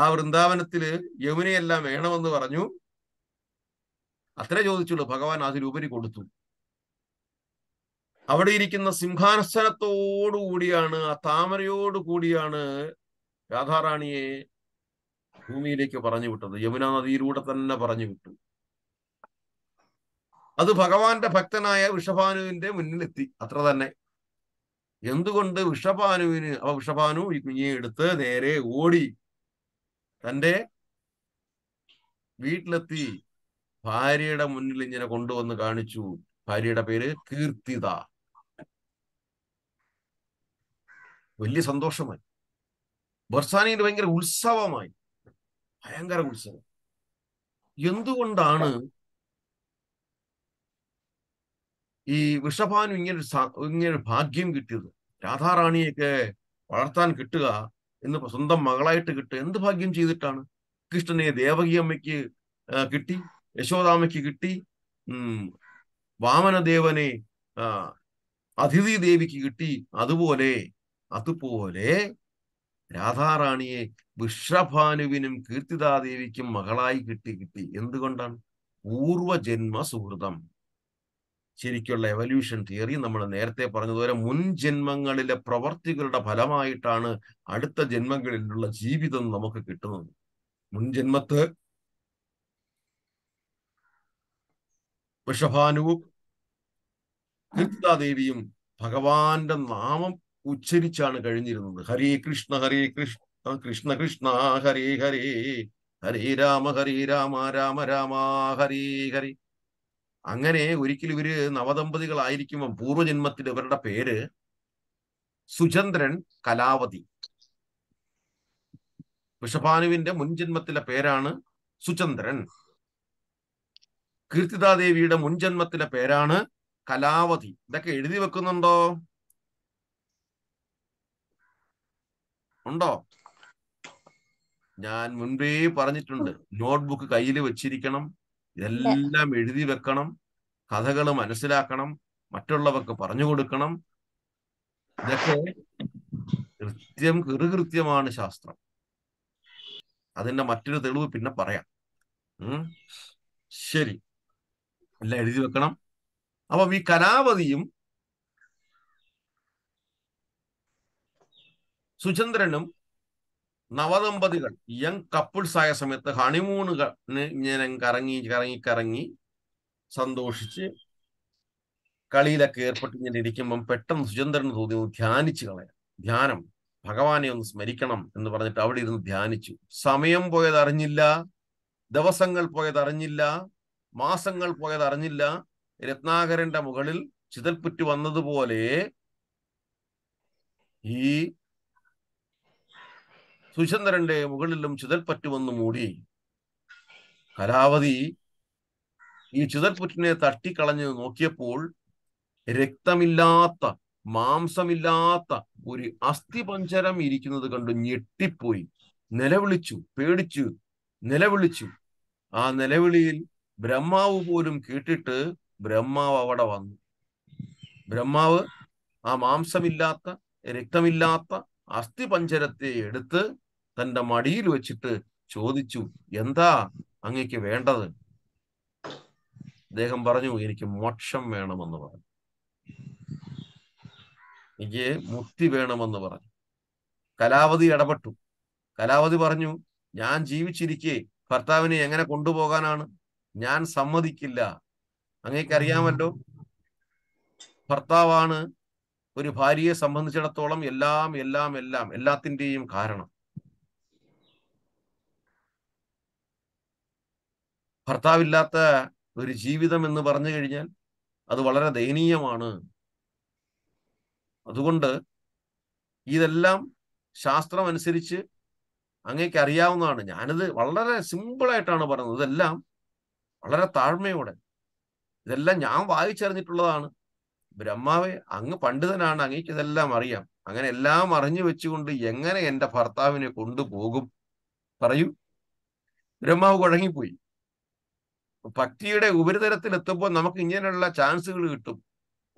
ആ വൃന്ദാവനത്തില് യമുനയെല്ലാം വേണമെന്ന് പറഞ്ഞു അത്രേ ചോദിച്ചുള്ളൂ ഭഗവാൻ അതിലുപരി കൊടുത്തു അവിടെ ഇരിക്കുന്ന സിംഹാസനത്തോടുകൂടിയാണ് ആ താമരയോടുകൂടിയാണ് രാധാറാണിയെ ഭൂമിയിലേക്ക് പറഞ്ഞു വിട്ടത് യമുന നദിയിലൂടെ തന്നെ പറഞ്ഞു വിട്ടു അത് ഭഗവാന്റെ ഭക്തനായ വിഷഭാനുവിന്റെ മുന്നിലെത്തി അത്ര തന്നെ എന്തുകൊണ്ട് വിഷഭാനുവിന് അപ്പൊ വിഷഭാനു ഈ കുഞ്ഞിയെ എടുത്ത് നേരെ ഓടി തന്റെ വീട്ടിലെത്തി ഭാര്യയുടെ മുന്നിൽ ഇങ്ങനെ കൊണ്ടുവന്ന് കാണിച്ചു ഭാര്യയുടെ പേര് കീർത്തിത വലിയ സന്തോഷമായി ബർസാനിയിൽ ഭയങ്കര ഉത്സവമായി ഭയങ്കര ഉത്സവം എന്തുകൊണ്ടാണ് ഈ വിഷഭാനു ഇങ്ങനൊരു ഇങ്ങനെ ഭാഗ്യം കിട്ടിയത് രാധാറാണിയൊക്കെ വളർത്താൻ കിട്ടുക എന്ന് സ്വന്തം മകളായിട്ട് കിട്ടുക എന്ത് ഭാഗ്യം ചെയ്തിട്ടാണ് കൃഷ്ണനെ ദേവകി അമ്മയ്ക്ക് കിട്ടി യശോദാമയ്ക്ക് കിട്ടി വാമനദേവനെ അതിഥി ദേവിക്ക് കിട്ടി അതുപോലെ അതുപോലെ രാധാറാണിയെ വിഷഭാനുവിനും കീർത്തിദാദേവിക്കും മകളായി കിട്ടി കിട്ടി എന്തുകൊണ്ടാണ് പൂർവജന്മ സുഹൃതം ശരിക്കുള്ള എവല്യൂഷൻ തിയറി നമ്മൾ നേരത്തെ പറഞ്ഞതുപോലെ മുൻ ജന്മങ്ങളിലെ പ്രവർത്തികളുടെ ഫലമായിട്ടാണ് അടുത്ത ജന്മങ്ങളിലുള്ള ജീവിതം നമുക്ക് കിട്ടുന്നത് മുൻ ജന്മത്ത് വൃഷഭാനുവും ദേവിയും ഭഗവാന്റെ നാമം ഉച്ചരിച്ചാണ് കഴിഞ്ഞിരുന്നത് ഹരേ കൃഷ്ണ ഹരേ കൃഷ്ണ കൃഷ്ണ കൃഷ്ണ ഹരേ ഹരേ ഹരേ രാമ ഹരേ രാമ രാമ രാമ ഹരേ ഹരേ അങ്ങനെ ഒരിക്കലും ഇവര് നവദമ്പതികളായിരിക്കുമ്പോൾ പൂർവ്വജന്മത്തിൽ ഇവരുടെ പേര് സുചന്ദ്രൻ കലാവതി വൃഷഭാനുവിന്റെ മുൻജന്മത്തിലെ പേരാണ് സുചന്ദ്രൻ കീർത്തിദാദേവിയുടെ മുൻജന്മത്തിലെ പേരാണ് കലാവതി ഇതൊക്കെ എഴുതി വെക്കുന്നുണ്ടോ ഉണ്ടോ ഞാൻ മുൻപേ പറഞ്ഞിട്ടുണ്ട് നോട്ട്ബുക്ക് കയ്യിൽ വെച്ചിരിക്കണം ഇതെല്ലാം എഴുതി വെക്കണം കഥകൾ മനസ്സിലാക്കണം മറ്റുള്ളവർക്ക് പറഞ്ഞു കൊടുക്കണം ഇതൊക്കെ കൃത്യം കൃതകൃത്യമാണ് ശാസ്ത്രം അതിന്റെ മറ്റൊരു തെളിവ് പിന്നെ പറയാം ശരി എല്ലാം എഴുതി വെക്കണം അപ്പൊ ഈ കലാപതിയും സുചന്ദ്രനും നവദമ്പതികൾ യങ് കപ്പിൾസ് ആയ സമയത്ത് ഹണിമൂണുകൾ ഇങ്ങനെ കറങ്ങി കറങ്ങി കറങ്ങി സന്തോഷിച്ച് കളിയിലൊക്കെ ഏർപ്പെട്ട് ഇങ്ങനെ ഇരിക്കുമ്പം പെട്ടെന്ന് സുചന്ദ്രൻ തോന്നി ധ്യാനിച്ചു കളയാം ധ്യാനം ഭഗവാനെ ഒന്ന് സ്മരിക്കണം എന്ന് പറഞ്ഞിട്ട് അവിടെ ഇരുന്ന് ധ്യാനിച്ചു സമയം പോയത് അറിഞ്ഞില്ല ദിവസങ്ങൾ പോയത് അറിഞ്ഞില്ല മാസങ്ങൾ പോയത് അറിഞ്ഞില്ല രത്നാകരന്റെ മുകളിൽ ചിതൽപ്പുറ്റ് വന്നതുപോലെ ഈ സുചന്ദ്രന്റെ മുകളിലും ചിതൽപ്പറ്റുമെന്ന് മൂടി കലാവതി ഈ ചിതൽപ്പുറ്റിനെ തട്ടിക്കളഞ്ഞ് നോക്കിയപ്പോൾ രക്തമില്ലാത്ത മാംസമില്ലാത്ത ഒരു അസ്ഥിപഞ്ചരം ഇരിക്കുന്നത് കണ്ടു ഞെട്ടിപ്പോയി നിലവിളിച്ചു പേടിച്ചു നിലവിളിച്ചു ആ നിലവിളിയിൽ ബ്രഹ്മാവ് പോലും കേട്ടിട്ട് ബ്രഹ്മാവ് അവിടെ വന്നു ബ്രഹ്മാവ് ആ മാംസമില്ലാത്ത രക്തമില്ലാത്ത അസ്ഥിപഞ്ചരത്തെ എടുത്ത് തന്റെ മടിയിൽ വെച്ചിട്ട് ചോദിച്ചു എന്താ അങ്ങക്ക് വേണ്ടത് അദ്ദേഹം പറഞ്ഞു എനിക്ക് മോക്ഷം വേണമെന്ന് പറഞ്ഞു എനിക്ക് മുക്തി വേണമെന്ന് പറഞ്ഞു കലാവതി ഇടപെട്ടു കലാവതി പറഞ്ഞു ഞാൻ ജീവിച്ചിരിക്കെ ഭർത്താവിനെ എങ്ങനെ കൊണ്ടുപോകാനാണ് ഞാൻ സമ്മതിക്കില്ല അങ്ങേക്കറിയാമല്ലോ അറിയാമല്ലോ ഭർത്താവാണ് ഒരു ഭാര്യയെ സംബന്ധിച്ചിടത്തോളം എല്ലാം എല്ലാം എല്ലാം എല്ലാത്തിൻ്റെയും കാരണം ഭർത്താവില്ലാത്ത ഒരു ജീവിതം എന്ന് പറഞ്ഞു കഴിഞ്ഞാൽ അത് വളരെ ദയനീയമാണ് അതുകൊണ്ട് ഇതെല്ലാം ശാസ്ത്രം അനുസരിച്ച് അങ്ങേക്ക് അറിയാവുന്നതാണ് ഞാനിത് വളരെ സിമ്പിളായിട്ടാണ് പറയുന്നത് ഇതെല്ലാം വളരെ താഴ്മയോടെ ഇതെല്ലാം ഞാൻ വായിച്ചറിഞ്ഞിട്ടുള്ളതാണ് ബ്രഹ്മാവെ അങ്ങ് പണ്ഡിതനാണ് അങ്ങേക്ക് ഇതെല്ലാം അറിയാം അങ്ങനെ എല്ലാം അറിഞ്ഞു വെച്ചുകൊണ്ട് എങ്ങനെ എൻ്റെ ഭർത്താവിനെ കൊണ്ടുപോകും പറയൂ ബ്രഹ്മാവ് കുഴങ്ങിപ്പോയി ഭക്തിയുടെ ഉപരിതലത്തിൽ എത്തുമ്പോൾ നമുക്ക് ഇങ്ങനെയുള്ള ചാൻസുകൾ കിട്ടും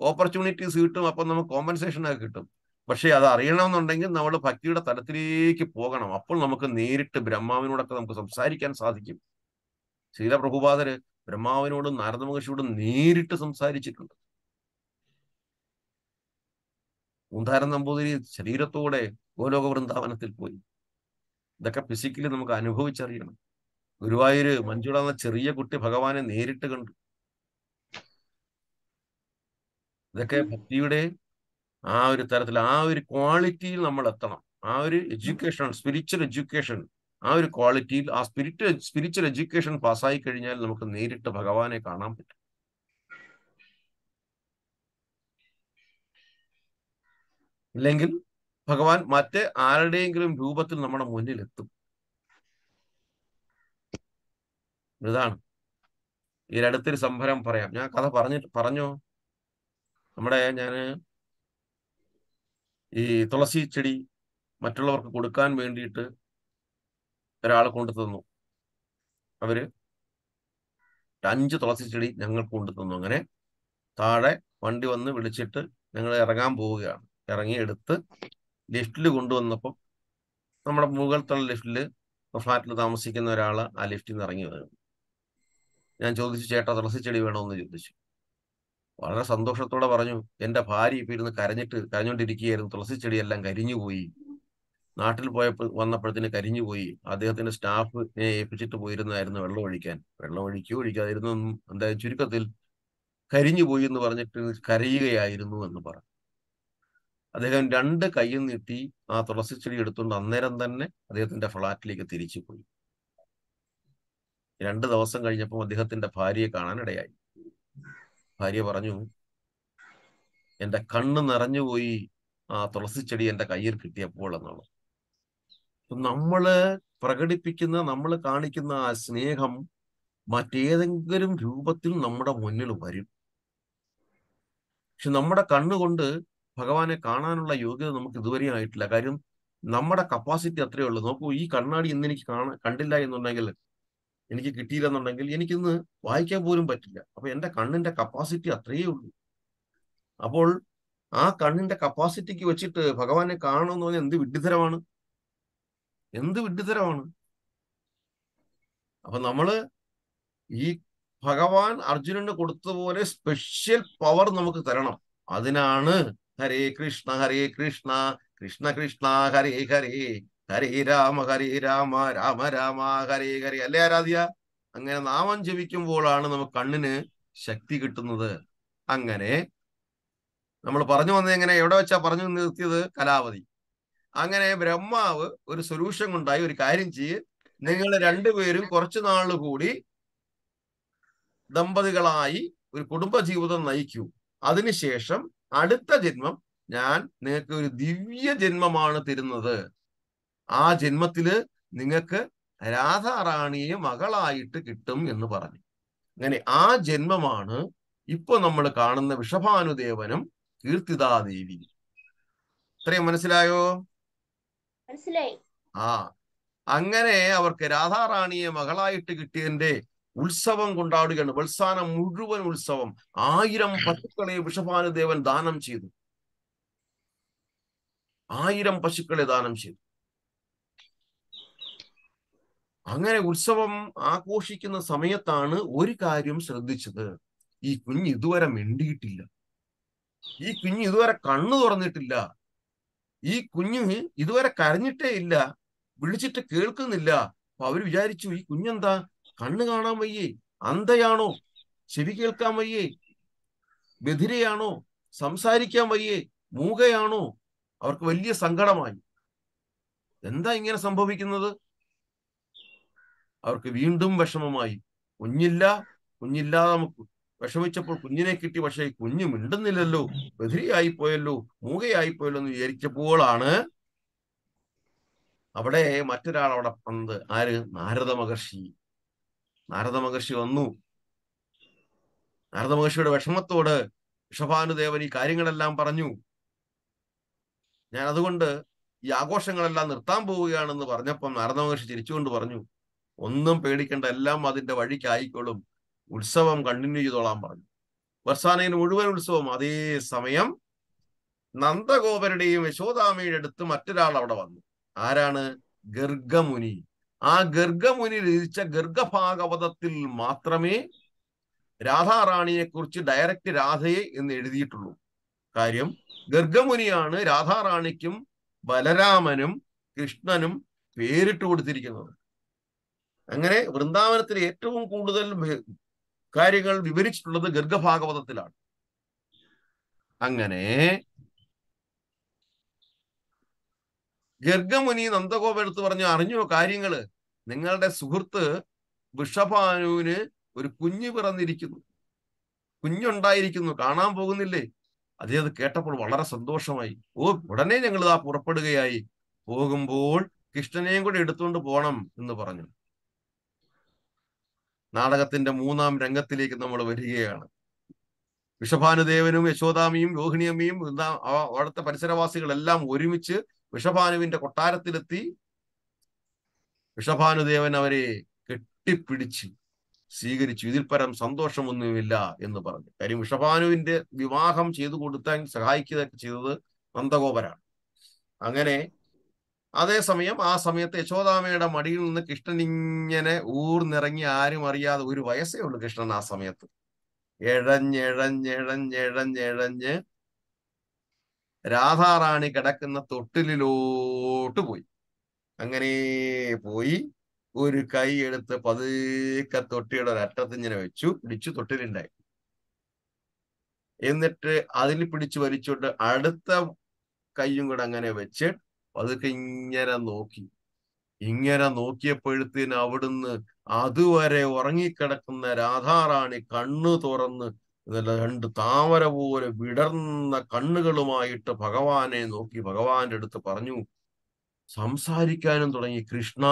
ഓപ്പർച്യൂണിറ്റീസ് കിട്ടും അപ്പം നമുക്ക് കോമ്പൻസേഷനൊക്കെ കിട്ടും പക്ഷെ അത് അറിയണമെന്നുണ്ടെങ്കിൽ നമ്മൾ ഭക്തിയുടെ തലത്തിലേക്ക് പോകണം അപ്പോൾ നമുക്ക് നേരിട്ട് ബ്രഹ്മാവിനോടൊക്കെ നമുക്ക് സംസാരിക്കാൻ സാധിക്കും ശീല പ്രഭുപാതര് ബ്രഹ്മാവിനോടും നാരദ മഹർഷിയോടും നേരിട്ട് സംസാരിച്ചിട്ടുണ്ട് മുന്താരൻ നമ്പൂതിരി ശരീരത്തോടെ ഗോലോക വൃന്ദാവനത്തിൽ പോയി ഇതൊക്കെ ഫിസിക്കലി നമുക്ക് അനുഭവിച്ചറിയണം ഗുരുവായൂര് മഞ്ജുള എന്ന ചെറിയ കുട്ടി ഭഗവാനെ നേരിട്ട് കണ്ടു ഇതൊക്കെ ഭക്തിയുടെ ആ ഒരു തരത്തിൽ ആ ഒരു ക്വാളിറ്റിയിൽ നമ്മൾ എത്തണം ആ ഒരു എഡ്യൂക്കേഷൻ സ്പിരിച്വൽ എഡ്യൂക്കേഷൻ ആ ഒരു ക്വാളിറ്റിയിൽ ആ സ്പിരിറ്റ് സ്പിരിച്വൽ എഡ്യൂക്കേഷൻ പാസ്സായി കഴിഞ്ഞാൽ നമുക്ക് നേരിട്ട് ഭഗവാനെ കാണാൻ പറ്റും അല്ലെങ്കിൽ ഭഗവാൻ മറ്റേ ആരുടെയെങ്കിലും രൂപത്തിൽ നമ്മുടെ മുന്നിൽ എത്തും ഇതാണ് ഇതിനടുത്തൊരു സംഭരം പറയാം ഞാൻ കഥ പറഞ്ഞിട്ട് പറഞ്ഞോ നമ്മുടെ ഞാൻ ഈ തുളസി ചെടി മറ്റുള്ളവർക്ക് കൊടുക്കാൻ വേണ്ടിയിട്ട് ഒരാൾ കൊണ്ടു തന്നു അവര് അഞ്ച് തുളസി ചെടി ഞങ്ങൾ കൊണ്ടു തന്നു അങ്ങനെ താഴെ വണ്ടി വന്ന് വിളിച്ചിട്ട് ഞങ്ങൾ ഇറങ്ങാൻ പോവുകയാണ് ഇറങ്ങി എടുത്ത് ലിഫ്റ്റിൽ കൊണ്ടുവന്നപ്പോൾ നമ്മുടെ മുകൾ തള്ള ലിഫ്റ്റിൽ ഫ്ലാറ്റിൽ താമസിക്കുന്ന ഒരാൾ ആ ലിഫ്റ്റിൽ നിന്ന് ഇറങ്ങി വരുന്നു ഞാൻ ചോദിച്ചു ചേട്ടാ തുളസിച്ചെടി വേണമെന്ന് ചോദിച്ചു വളരെ സന്തോഷത്തോടെ പറഞ്ഞു എൻ്റെ ഭാര്യ ഇപ്പം ഇരുന്ന് കരഞ്ഞിട്ട് കരഞ്ഞുകൊണ്ടിരിക്കുകയായിരുന്നു എല്ലാം കരിഞ്ഞുപോയി നാട്ടിൽ പോയപ്പോൾ വന്നപ്പോഴത്തേന് കരിഞ്ഞുപോയി അദ്ദേഹത്തിന്റെ സ്റ്റാഫ് ഏൽപ്പിച്ചിട്ട് പോയിരുന്നായിരുന്നു വെള്ളം ഒഴിക്കാൻ വെള്ളം ഒഴിക്കുകയോ ഒഴിക്കാതിരുന്നു എന്തായാലും ചുരുക്കത്തിൽ കരിഞ്ഞുപോയി എന്ന് പറഞ്ഞിട്ട് കരയുകയായിരുന്നു എന്ന് പറഞ്ഞു അദ്ദേഹം രണ്ട് കൈയും നീട്ടി ആ തുളസി ചെടി എടുത്തുകൊണ്ട് അന്നേരം തന്നെ അദ്ദേഹത്തിന്റെ ഫ്ളാറ്റിലേക്ക് തിരിച്ചു പോയി രണ്ട് ദിവസം കഴിഞ്ഞപ്പോൾ അദ്ദേഹത്തിന്റെ ഭാര്യയെ കാണാനിടയായി ഭാര്യ പറഞ്ഞു എന്റെ കണ്ണ് നിറഞ്ഞുപോയി ആ ചെടി എന്റെ കയ്യിൽ കിട്ടിയപ്പോൾ എന്നുള്ളത് നമ്മള് പ്രകടിപ്പിക്കുന്ന നമ്മൾ കാണിക്കുന്ന ആ സ്നേഹം മറ്റേതെങ്കിലും രൂപത്തിൽ നമ്മുടെ മുന്നിൽ വരും പക്ഷെ നമ്മുടെ കണ്ണുകൊണ്ട് ഭഗവാനെ കാണാനുള്ള യോഗ്യത നമുക്ക് ഇതുവരെ ആയിട്ടില്ല കാര്യം നമ്മുടെ കപ്പാസിറ്റി അത്രയേ ഉള്ളൂ നോക്കൂ ഈ കണ്ണാടി ഇന്ന് എനിക്ക് കാണാൻ കണ്ടില്ല എന്നുണ്ടെങ്കിൽ എനിക്ക് കിട്ടിയില്ലെന്നുണ്ടെങ്കിൽ എനിക്കിന്ന് വായിക്കാൻ പോലും പറ്റില്ല അപ്പൊ എന്റെ കണ്ണിന്റെ കപ്പാസിറ്റി അത്രയേ ഉള്ളൂ അപ്പോൾ ആ കണ്ണിന്റെ കപ്പാസിറ്റിക്ക് വെച്ചിട്ട് ഭഗവാനെ കാണണമെന്ന് പറഞ്ഞാൽ എന്ത് വിഡ്ഢിതരമാണ് എന്ത് വിഡ്ഢിതരമാണ് അപ്പൊ നമ്മള് ഈ ഭഗവാൻ അർജുനന് കൊടുത്തതുപോലെ സ്പെഷ്യൽ പവർ നമുക്ക് തരണം അതിനാണ് ഹരേ കൃഷ്ണ ഹരേ കൃഷ്ണ കൃഷ്ണ കൃഷ്ണ ഹരേ ഹരേ ഹരേ രാമ ഹരേ രാമ രാമ രാമ ഹരേ ഹരി അല്ലേ ആരാധ്യ അങ്ങനെ നാമം ജപിക്കുമ്പോഴാണ് നമുക്ക് കണ്ണിന് ശക്തി കിട്ടുന്നത് അങ്ങനെ നമ്മൾ പറഞ്ഞു വന്നത് എങ്ങനെ എവിടെ വെച്ചാ പറഞ്ഞു നിർത്തിയത് കലാവതി അങ്ങനെ ബ്രഹ്മാവ് ഒരു സൊല്യൂഷൻ ഉണ്ടായി ഒരു കാര്യം ചെയ്യ് നിങ്ങൾ രണ്ടുപേരും കുറച്ചു നാൾ കൂടി ദമ്പതികളായി ഒരു കുടുംബ ജീവിതം നയിക്കൂ അതിനുശേഷം അടുത്ത ജന്മം ഞാൻ നിങ്ങൾക്ക് ഒരു ദിവ്യ ജന്മമാണ് തരുന്നത് ആ ജന്മത്തില് നിങ്ങൾക്ക് രാധാറാണിയെ മകളായിട്ട് കിട്ടും എന്ന് പറഞ്ഞു അങ്ങനെ ആ ജന്മമാണ് ഇപ്പൊ നമ്മൾ കാണുന്ന വിഷഭാനുദേവനും കീർത്തിദാദേവി ഇത്രയും മനസ്സിലായോ മനസ്സിലായി ആ അങ്ങനെ അവർക്ക് രാധാറാണിയെ മകളായിട്ട് കിട്ടിയതിന്റെ ഉത്സവം കൊണ്ടാടുകയാണ് വത്സാനം മുഴുവൻ ഉത്സവം ആയിരം പശുക്കളെ വിഷഭാനുദേവൻ ദാനം ചെയ്തു ആയിരം പശുക്കളെ ദാനം ചെയ്തു അങ്ങനെ ഉത്സവം ആഘോഷിക്കുന്ന സമയത്താണ് ഒരു കാര്യം ശ്രദ്ധിച്ചത് ഈ കുഞ്ഞ് ഇതുവരെ മിണ്ടിയിട്ടില്ല ഈ കുഞ്ഞ് ഇതുവരെ കണ്ണു തുറന്നിട്ടില്ല ഈ കുഞ്ഞ് ഇതുവരെ കരഞ്ഞിട്ടേ ഇല്ല വിളിച്ചിട്ട് കേൾക്കുന്നില്ല അപ്പൊ അവര് വിചാരിച്ചു ഈ കുഞ്ഞെന്താ കണ്ണ് കാണാൻ വയ്യേ അന്ധയാണോ ചെവി കേൾക്കാൻ വയ്യേ ബധിരയാണോ സംസാരിക്കാൻ വയ്യേ മൂകയാണോ അവർക്ക് വലിയ സങ്കടമായി എന്താ ഇങ്ങനെ സംഭവിക്കുന്നത് അവർക്ക് വീണ്ടും വിഷമമായി കുഞ്ഞില്ല കുഞ്ഞില്ലാതെ നമുക്ക് വിഷമിച്ചപ്പോൾ കുഞ്ഞിനെ കിട്ടി പക്ഷേ കുഞ്ഞു മിണ്ടുന്നില്ലല്ലോ ബധിരിയായി പോയല്ലോ മൂകയായി പോയല്ലോ എന്ന് വിചാരിച്ചപ്പോഴാണ് അവിടെ മറ്റൊരാൾ അവിടെ വന്നത് ആര് നാരദ മഹർഷി നാരദ മഹർഷി വന്നു നാരദ മഹർഷിയുടെ വിഷമത്തോട് വിഷഭാനുദേവൻ ഈ കാര്യങ്ങളെല്ലാം പറഞ്ഞു ഞാൻ അതുകൊണ്ട് ഈ ആഘോഷങ്ങളെല്ലാം നിർത്താൻ പോവുകയാണെന്ന് പറഞ്ഞപ്പം നാരദ മഹർഷി ചിരിച്ചുകൊണ്ട് പറഞ്ഞു ഒന്നും പേടിക്കേണ്ട എല്ലാം അതിന്റെ വഴിക്കായിക്കോളും ഉത്സവം കണ്ടിന്യൂ ചെയ്തോളാൻ പറഞ്ഞു വർഷാനയിൽ മുഴുവൻ ഉത്സവം അതേ സമയം നന്ദഗോപരുടെയും യശോദാമയുടെ അടുത്ത് മറ്റൊരാൾ അവിടെ വന്നു ആരാണ് ഗർഗമുനി ആ ഗർഗമുനി രചിച്ച ഗർഗഭാഗവതത്തിൽ മാത്രമേ രാധാറാണിയെ കുറിച്ച് ഡയറക്റ്റ് രാധയെ എന്ന് എഴുതിയിട്ടുള്ളൂ കാര്യം ഗർഗമുനിയാണ് രാധാറാണിക്കും ബലരാമനും കൃഷ്ണനും പേരിട്ട് കൊടുത്തിരിക്കുന്നത് അങ്ങനെ വൃന്ദാവനത്തിൽ ഏറ്റവും കൂടുതൽ കാര്യങ്ങൾ വിവരിച്ചിട്ടുള്ളത് ഗർഗഭാഗവതത്തിലാണ് അങ്ങനെ ഗർഗമുനി എടുത്ത് പറഞ്ഞു അറിഞ്ഞോ കാര്യങ്ങള് നിങ്ങളുടെ സുഹൃത്ത് വൃഷഭാനുവിന് ഒരു കുഞ്ഞു പിറന്നിരിക്കുന്നു കുഞ്ഞുണ്ടായിരിക്കുന്നു കാണാൻ പോകുന്നില്ലേ അദ്ദേഹം കേട്ടപ്പോൾ വളരെ സന്തോഷമായി ഓ ഉടനെ ഞങ്ങൾ ആ പുറപ്പെടുകയായി പോകുമ്പോൾ കൃഷ്ണനെയും കൂടെ എടുത്തുകൊണ്ട് പോകണം എന്ന് പറഞ്ഞു നാടകത്തിന്റെ മൂന്നാം രംഗത്തിലേക്ക് നമ്മൾ വരികയാണ് വിഷഭാനുദേവനും യശോദാമിയും രോഹിണിയമ്മയും അവിടുത്തെ പരിസരവാസികളെല്ലാം ഒരുമിച്ച് വിഷഭാനുവിന്റെ കൊട്ടാരത്തിലെത്തി വിഷഭാനുദേവൻ അവരെ കെട്ടിപ്പിടിച്ച് സ്വീകരിച്ചു ഇതിൽ പരം സന്തോഷമൊന്നുമില്ല എന്ന് പറഞ്ഞു കാര്യം വിഷഭാനുവിന്റെ വിവാഹം ചെയ്തു കൊടുത്താൻ സഹായിക്കുക ചെയ്തത് നന്ദഗോപരാണ് അങ്ങനെ അതേസമയം ആ സമയത്ത് യശോദാമയുടെ മടിയിൽ നിന്ന് കൃഷ്ണൻ ഇങ്ങനെ ഊർന്നിറങ്ങി ആരും അറിയാതെ ഒരു വയസ്സേ ഉള്ളൂ കൃഷ്ണൻ ആ സമയത്ത് എഴഞ്ഞെഴഞ്ഞെഴഞ്ഞെഴഞ്ഞെഴഞ്ഞ് രാധാറാണി കിടക്കുന്ന തൊട്ടിലോട്ട് പോയി അങ്ങനെ പോയി ഒരു കൈ എടുത്ത് പതുക്കെ തൊട്ടിയുടെ ഒരറ്റത്ത് ഇങ്ങനെ വെച്ചു പിടിച്ചു തൊട്ടിലുണ്ടായി എന്നിട്ട് അതിൽ പിടിച്ചു വലിച്ചോട്ട് അടുത്ത കൈയും കൂടെ അങ്ങനെ വെച്ച് പതുക്കെ ഇങ്ങനെ നോക്കി ഇങ്ങനെ നോക്കിയപ്പോഴത്തേന് അവിടുന്ന് അതുവരെ ഉറങ്ങിക്കിടക്കുന്ന രാധാറാണി കണ്ണു തുറന്ന് രണ്ട് താമര പോലെ വിടർന്ന കണ്ണുകളുമായിട്ട് ഭഗവാനെ നോക്കി ഭഗവാന്റെ അടുത്ത് പറഞ്ഞു സംസാരിക്കാനും തുടങ്ങി കൃഷ്ണ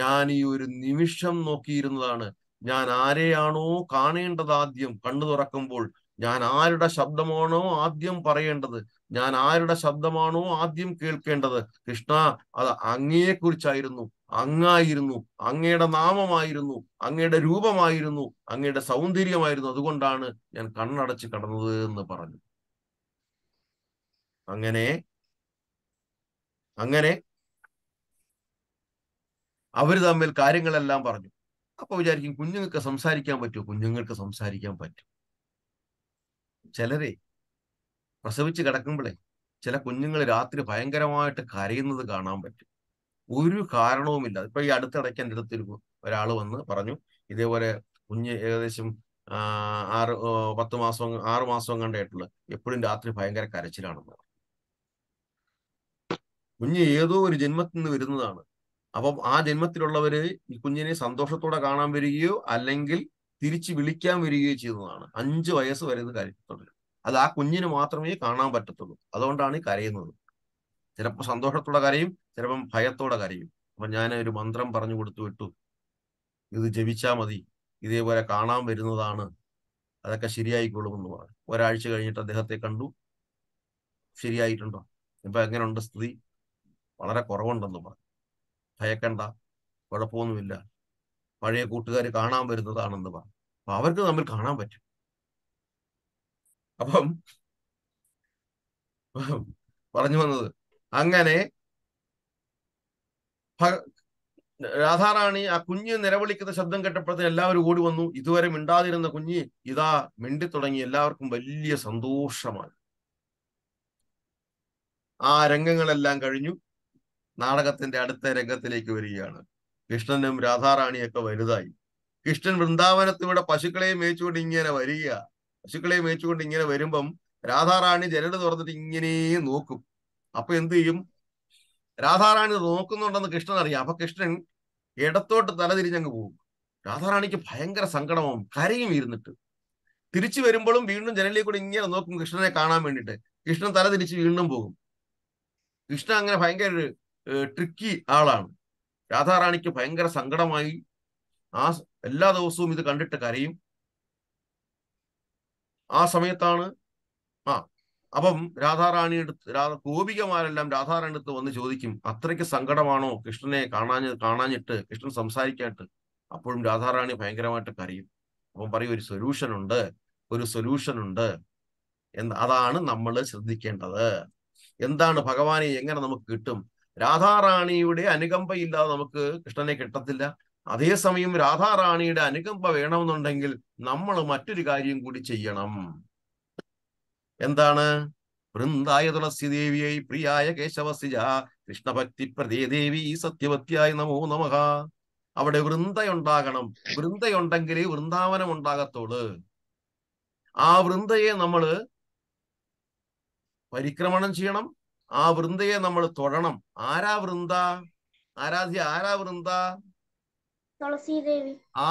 ഞാൻ ഈ ഒരു നിമിഷം നോക്കിയിരുന്നതാണ് ഞാൻ ആരെയാണോ കാണേണ്ടത് ആദ്യം കണ്ണു തുറക്കുമ്പോൾ ഞാൻ ആരുടെ ശബ്ദമാണോ ആദ്യം പറയേണ്ടത് ഞാൻ ആരുടെ ശബ്ദമാണോ ആദ്യം കേൾക്കേണ്ടത് കൃഷ്ണ അത് അങ്ങയെക്കുറിച്ചായിരുന്നു അങ്ങായിരുന്നു അങ്ങയുടെ നാമമായിരുന്നു അങ്ങയുടെ രൂപമായിരുന്നു അങ്ങയുടെ സൗന്ദര്യമായിരുന്നു അതുകൊണ്ടാണ് ഞാൻ കണ്ണടച്ച് കടന്നത് എന്ന് പറഞ്ഞു അങ്ങനെ അങ്ങനെ അവര് തമ്മിൽ കാര്യങ്ങളെല്ലാം പറഞ്ഞു അപ്പൊ വിചാരിക്കും കുഞ്ഞുങ്ങൾക്ക് സംസാരിക്കാൻ പറ്റുമോ കുഞ്ഞുങ്ങൾക്ക് സംസാരിക്കാൻ പറ്റും ചിലരെ പ്രസവിച്ച് കിടക്കുമ്പോഴേ ചില കുഞ്ഞുങ്ങൾ രാത്രി ഭയങ്കരമായിട്ട് കരയുന്നത് കാണാൻ പറ്റും ഒരു കാരണവുമില്ല ഇപ്പൊ ഈ അടുത്തിടയ്ക്ക് എൻ്റെ അടുത്ത് ഒരാൾ വന്ന് പറഞ്ഞു ഇതേപോലെ കുഞ്ഞ് ഏകദേശം ആറ് പത്ത് മാസം ആറു മാസം കണ്ടായിട്ടുള്ള എപ്പോഴും രാത്രി ഭയങ്കര കരച്ചിലാണെന്ന് കുഞ്ഞ് ഏതോ ഒരു ജന്മത്തിൽ നിന്ന് വരുന്നതാണ് അപ്പം ആ ജന്മത്തിലുള്ളവര് ഈ കുഞ്ഞിനെ സന്തോഷത്തോടെ കാണാൻ വരികയോ അല്ലെങ്കിൽ തിരിച്ചു വിളിക്കാൻ വരികയോ ചെയ്യുന്നതാണ് അഞ്ചു വയസ്സ് വരെ ഇത് കാര്യം തുടരും അത് ആ കുഞ്ഞിന് മാത്രമേ കാണാൻ പറ്റത്തുള്ളൂ അതുകൊണ്ടാണ് കരയുന്നത് ചിലപ്പോൾ സന്തോഷത്തോടെ കരയും ചിലപ്പം ഭയത്തോടെ കരയും അപ്പൊ ഞാൻ ഒരു മന്ത്രം പറഞ്ഞു കൊടുത്തു വിട്ടു ഇത് ജപിച്ചാൽ മതി ഇതേപോലെ കാണാൻ വരുന്നതാണ് അതൊക്കെ ശരിയായിക്കൊള്ളുമെന്ന് പറഞ്ഞു ഒരാഴ്ച കഴിഞ്ഞിട്ട് അദ്ദേഹത്തെ കണ്ടു ശരിയായിട്ടുണ്ടോ ഇപ്പൊ എങ്ങനെയുണ്ട് സ്ഥിതി വളരെ കുറവുണ്ടെന്ന് പറഞ്ഞു ഭയക്കണ്ട കുഴപ്പമൊന്നുമില്ല പഴയ കൂട്ടുകാർ കാണാൻ വരുന്നതാണെന്ന് പറഞ്ഞു അപ്പൊ അവർക്ക് തമ്മിൽ കാണാൻ പറ്റും അപ്പം പറഞ്ഞു വന്നത് അങ്ങനെ രാധാറാണി ആ കുഞ്ഞ് നിലവിളിക്കുന്ന ശബ്ദം കേട്ടപ്പോഴത്തേന് എല്ലാവരും ഓടി വന്നു ഇതുവരെ മിണ്ടാതിരുന്ന കുഞ്ഞ് ഇതാ മിണ്ടി തുടങ്ങി എല്ലാവർക്കും വലിയ സന്തോഷമാണ് ആ രംഗങ്ങളെല്ലാം കഴിഞ്ഞു നാടകത്തിന്റെ അടുത്ത രംഗത്തിലേക്ക് വരികയാണ് കൃഷ്ണനും രാധാറാണിയൊക്കെ വലുതായി കൃഷ്ണൻ വൃന്ദാവനത്തിലൂടെ പശുക്കളെയും മേച്ചുകൊണ്ട് ഇങ്ങനെ വരിക പശുക്കളെ മേയിച്ചുകൊണ്ട് ഇങ്ങനെ വരുമ്പം രാധാറാണി ജനട് തുറന്നിട്ട് ഇങ്ങനെ നോക്കും അപ്പൊ എന്ത് ചെയ്യും രാധാറാണി നോക്കുന്നുണ്ടെന്ന് കൃഷ്ണൻ അറിയാം അപ്പൊ കൃഷ്ണൻ ഇടത്തോട്ട് തലതിരിഞ്ഞങ്ങ് പോകും രാധാറാണിക്ക് ഭയങ്കര സങ്കടമാവും കരയും ഇരുന്നിട്ട് തിരിച്ചു വരുമ്പോഴും വീണ്ടും ജനലിൽ കൂടെ ഇങ്ങനെ നോക്കും കൃഷ്ണനെ കാണാൻ വേണ്ടിട്ട് കൃഷ്ണൻ തല വീണ്ടും പോകും കൃഷ്ണൻ അങ്ങനെ ഭയങ്കര ഒരു ട്രിക്കി ആളാണ് രാധാറാണിക്ക് ഭയങ്കര സങ്കടമായി ആ എല്ലാ ദിവസവും ഇത് കണ്ടിട്ട് കരയും ആ സമയത്താണ് ആ അപ്പം രാധാറാണി എടുത്ത് രാധ ഗോപികമാരെല്ലാം രാധാറാണി അടുത്ത് വന്ന് ചോദിക്കും അത്രയ്ക്ക് സങ്കടമാണോ കൃഷ്ണനെ കാണാഞ്ഞ് കാണാഞ്ഞിട്ട് കൃഷ്ണൻ സംസാരിക്കാട്ട് അപ്പോഴും രാധാറാണി ഭയങ്കരമായിട്ട് കരയും അപ്പം പറയും ഒരു സൊല്യൂഷൻ ഉണ്ട് ഒരു സൊല്യൂഷൻ ഉണ്ട് എന്ന് അതാണ് നമ്മൾ ശ്രദ്ധിക്കേണ്ടത് എന്താണ് ഭഗവാനെ എങ്ങനെ നമുക്ക് കിട്ടും രാധാറാണിയുടെ അനുകമ്പയില്ലാതെ നമുക്ക് കൃഷ്ണനെ കിട്ടത്തില്ല അതേസമയം രാധാറാണിയുടെ അനുകമ്പ വേണമെന്നുണ്ടെങ്കിൽ നമ്മൾ മറ്റൊരു കാര്യം കൂടി ചെയ്യണം എന്താണ് വൃന്ദായ തുളസി ദേവിയായി പ്രിയായ കേശവസിജ കൃഷ്ണഭക്തി പ്രതേ ദേവി സത്യവത്യായ നമോ നമഹ അവിടെ വൃന്ദയുണ്ടാകണം വൃന്ദയുണ്ടെങ്കിലേ വൃന്ദാവനം ഉണ്ടാകത്തോള് ആ വൃന്ദയെ നമ്മൾ പരിക്രമണം ചെയ്യണം ആ വൃന്ദയെ നമ്മൾ തൊഴണം ആരാ വൃന്ദ ആരാധ്യ ആരാ വൃന്ദ ആ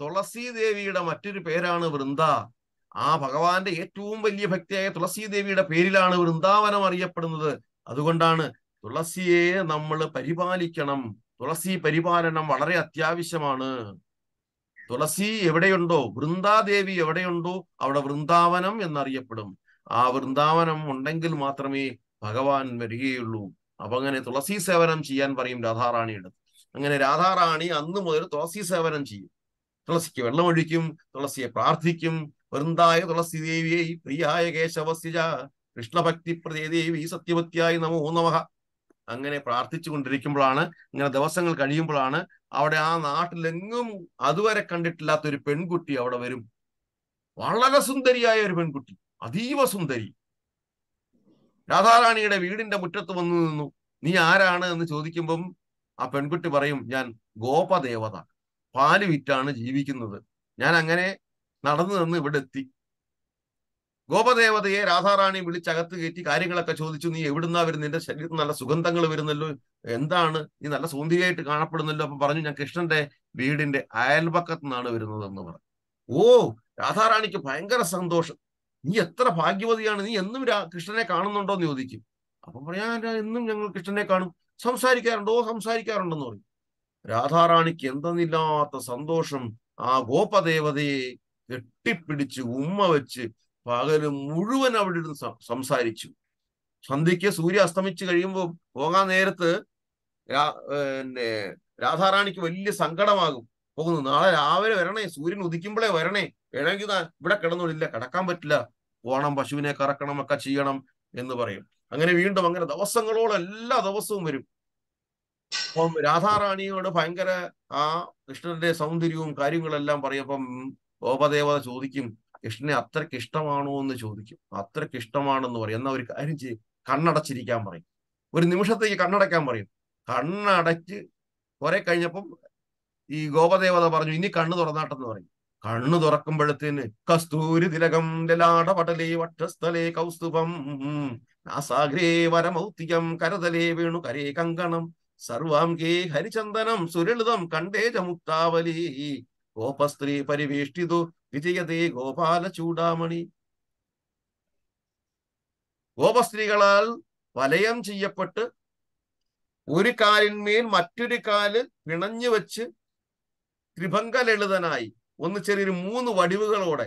തുളസി ദേവിയുടെ മറ്റൊരു പേരാണ് വൃന്ദ ആ ഭഗവാന്റെ ഏറ്റവും വലിയ ഭക്തിയായ തുളസി ദേവിയുടെ പേരിലാണ് വൃന്ദാവനം അറിയപ്പെടുന്നത് അതുകൊണ്ടാണ് തുളസിയെ നമ്മൾ പരിപാലിക്കണം തുളസി പരിപാലനം വളരെ അത്യാവശ്യമാണ് തുളസി എവിടെയുണ്ടോ വൃന്ദാദേവി എവിടെയുണ്ടോ അവിടെ വൃന്ദാവനം എന്നറിയപ്പെടും ആ വൃന്ദാവനം ഉണ്ടെങ്കിൽ മാത്രമേ ഭഗവാൻ വരികയുള്ളൂ അപ്പൊ അങ്ങനെ തുളസി സേവനം ചെയ്യാൻ പറയും രാധാറാണിയുടെ അങ്ങനെ രാധാറാണി അന്ന് മുതൽ തുളസി സേവനം ചെയ്യും തുളസിക്ക് വെള്ളമൊഴിക്കും തുളസിയെ പ്രാർത്ഥിക്കും വൃന്ദായ തുളസി ദേവിയെ പ്രിയായ കേശവസ്യ കൃഷ്ണഭക്തി പ്രതിദേവി സത്യവത്യായ നമോ നമഹ അങ്ങനെ പ്രാർത്ഥിച്ചു കൊണ്ടിരിക്കുമ്പോഴാണ് ഇങ്ങനെ ദിവസങ്ങൾ കഴിയുമ്പോഴാണ് അവിടെ ആ നാട്ടിലെങ്ങും അതുവരെ കണ്ടിട്ടില്ലാത്ത ഒരു പെൺകുട്ടി അവിടെ വരും വളരെ സുന്ദരിയായ ഒരു പെൺകുട്ടി അതീവ സുന്ദരി രാധാറാണിയുടെ വീടിന്റെ മുറ്റത്ത് വന്നു നിന്നു നീ ആരാണ് എന്ന് ചോദിക്കുമ്പം ആ പെൺകുട്ടി പറയും ഞാൻ ഗോപദേവത പാല് വിറ്റാണ് ജീവിക്കുന്നത് ഞാൻ അങ്ങനെ നടന്നു നിന്ന് ഇവിടെ എത്തി ഗോപദേവതയെ രാധാറാണി വിളിച്ചകത്ത് കയറ്റി കാര്യങ്ങളൊക്കെ ചോദിച്ചു നീ എവിടുന്നാ വരുന്ന നിന്റെ ശരീരത്തിൽ നല്ല സുഗന്ധങ്ങൾ വരുന്നല്ലോ എന്താണ് നീ നല്ല സൗന്ദര്യമായിട്ട് കാണപ്പെടുന്നല്ലോ അപ്പൊ പറഞ്ഞു ഞാൻ കൃഷ്ണന്റെ വീടിന്റെ അയൽപക്കത്തു നിന്നാണ് വരുന്നത് എന്ന് പറഞ്ഞു ഓ രാധാറാണിക്ക് ഭയങ്കര സന്തോഷം നീ എത്ര ഭാഗ്യവതിയാണ് നീ എന്നും കൃഷ്ണനെ കാണുന്നുണ്ടോ എന്ന് ചോദിക്കും അപ്പൊ പറയാ എന്നും ഞങ്ങൾ കൃഷ്ണനെ കാണും സംസാരിക്കാറുണ്ട് ഓ സംസാരിക്കാറുണ്ടെന്ന് പറയും രാധാറാണിക്ക് എന്തെന്നില്ലാത്ത സന്തോഷം ആ ഗോപദേവതയെ കെട്ടിപ്പിടിച്ച് ഉമ്മ വെച്ച് പകല് മുഴുവൻ അവിടെ ഇരുന്ന് സംസാരിച്ചു സന്ധ്യയ്ക്ക് സൂര്യ അസ്തമിച്ച് കഴിയുമ്പോൾ പോകാൻ നേരത്ത് പിന്നെ രാധാറാണിക്ക് വലിയ സങ്കടമാകും പോകുന്നു നാളെ രാവിലെ വരണേ സൂര്യൻ ഉദിക്കുമ്പോഴേ വരണേ വേണമെങ്കിൽ ഇവിടെ കിടന്നില്ല കിടക്കാൻ പറ്റില്ല പോകണം പശുവിനെ കറക്കണം ഒക്കെ ചെയ്യണം എന്ന് പറയും അങ്ങനെ വീണ്ടും അങ്ങനെ ദിവസങ്ങളോളം എല്ലാ ദിവസവും വരും അപ്പം രാധാറാണിയോട് ഭയങ്കര ആ കൃഷ്ണന്റെ സൗന്ദര്യവും കാര്യങ്ങളെല്ലാം പറയപ്പം ഗോപദേവത ചോദിക്കും കൃഷ്ണനെ അത്രയ്ക്ക് ഇഷ്ടമാണോ എന്ന് ചോദിക്കും അത്രയ്ക്ക് ഇഷ്ടമാണെന്ന് പറയും എന്നാ ഒരു കാര്യം ചെയ്യും കണ്ണടച്ചിരിക്കാൻ പറയും ഒരു നിമിഷത്തേക്ക് കണ്ണടയ്ക്കാൻ പറയും കണ്ണടച്ച് കുറെ കഴിഞ്ഞപ്പം ഈ ഗോപദേവത പറഞ്ഞു ഇനി കണ്ണ് തുറന്നാട്ടെന്ന് പറയും കണ്ണു തുറക്കുമ്പോഴത്തേന് കസ്തൂരി തിലകം ലലാട വട്ടസ്ഥലേ കൗസ്തുഭം നാസാഗ്രേ വരമൗത്യം കരതലേ വേണു കരേ കങ്കണം സർവാംഗേ ഹരിചന്ദനം സുരളിതം കണ്ടേജമുക്താവലി ഗോപസ്ത്രീ പരിവേഷ്ടിതു വിജയതേ ഗോപാല ചൂടാമണി ഗോപസ്ത്രീകളാൽ വലയം ചെയ്യപ്പെട്ട് ഒരു കാലിന്മേൽ മറ്റൊരു കാല് പിണഞ്ഞു വെച്ച് ത്രിഭംഗ ലളിതനായി ഒന്ന് ചെറിയൊരു മൂന്ന് വടിവുകളോടെ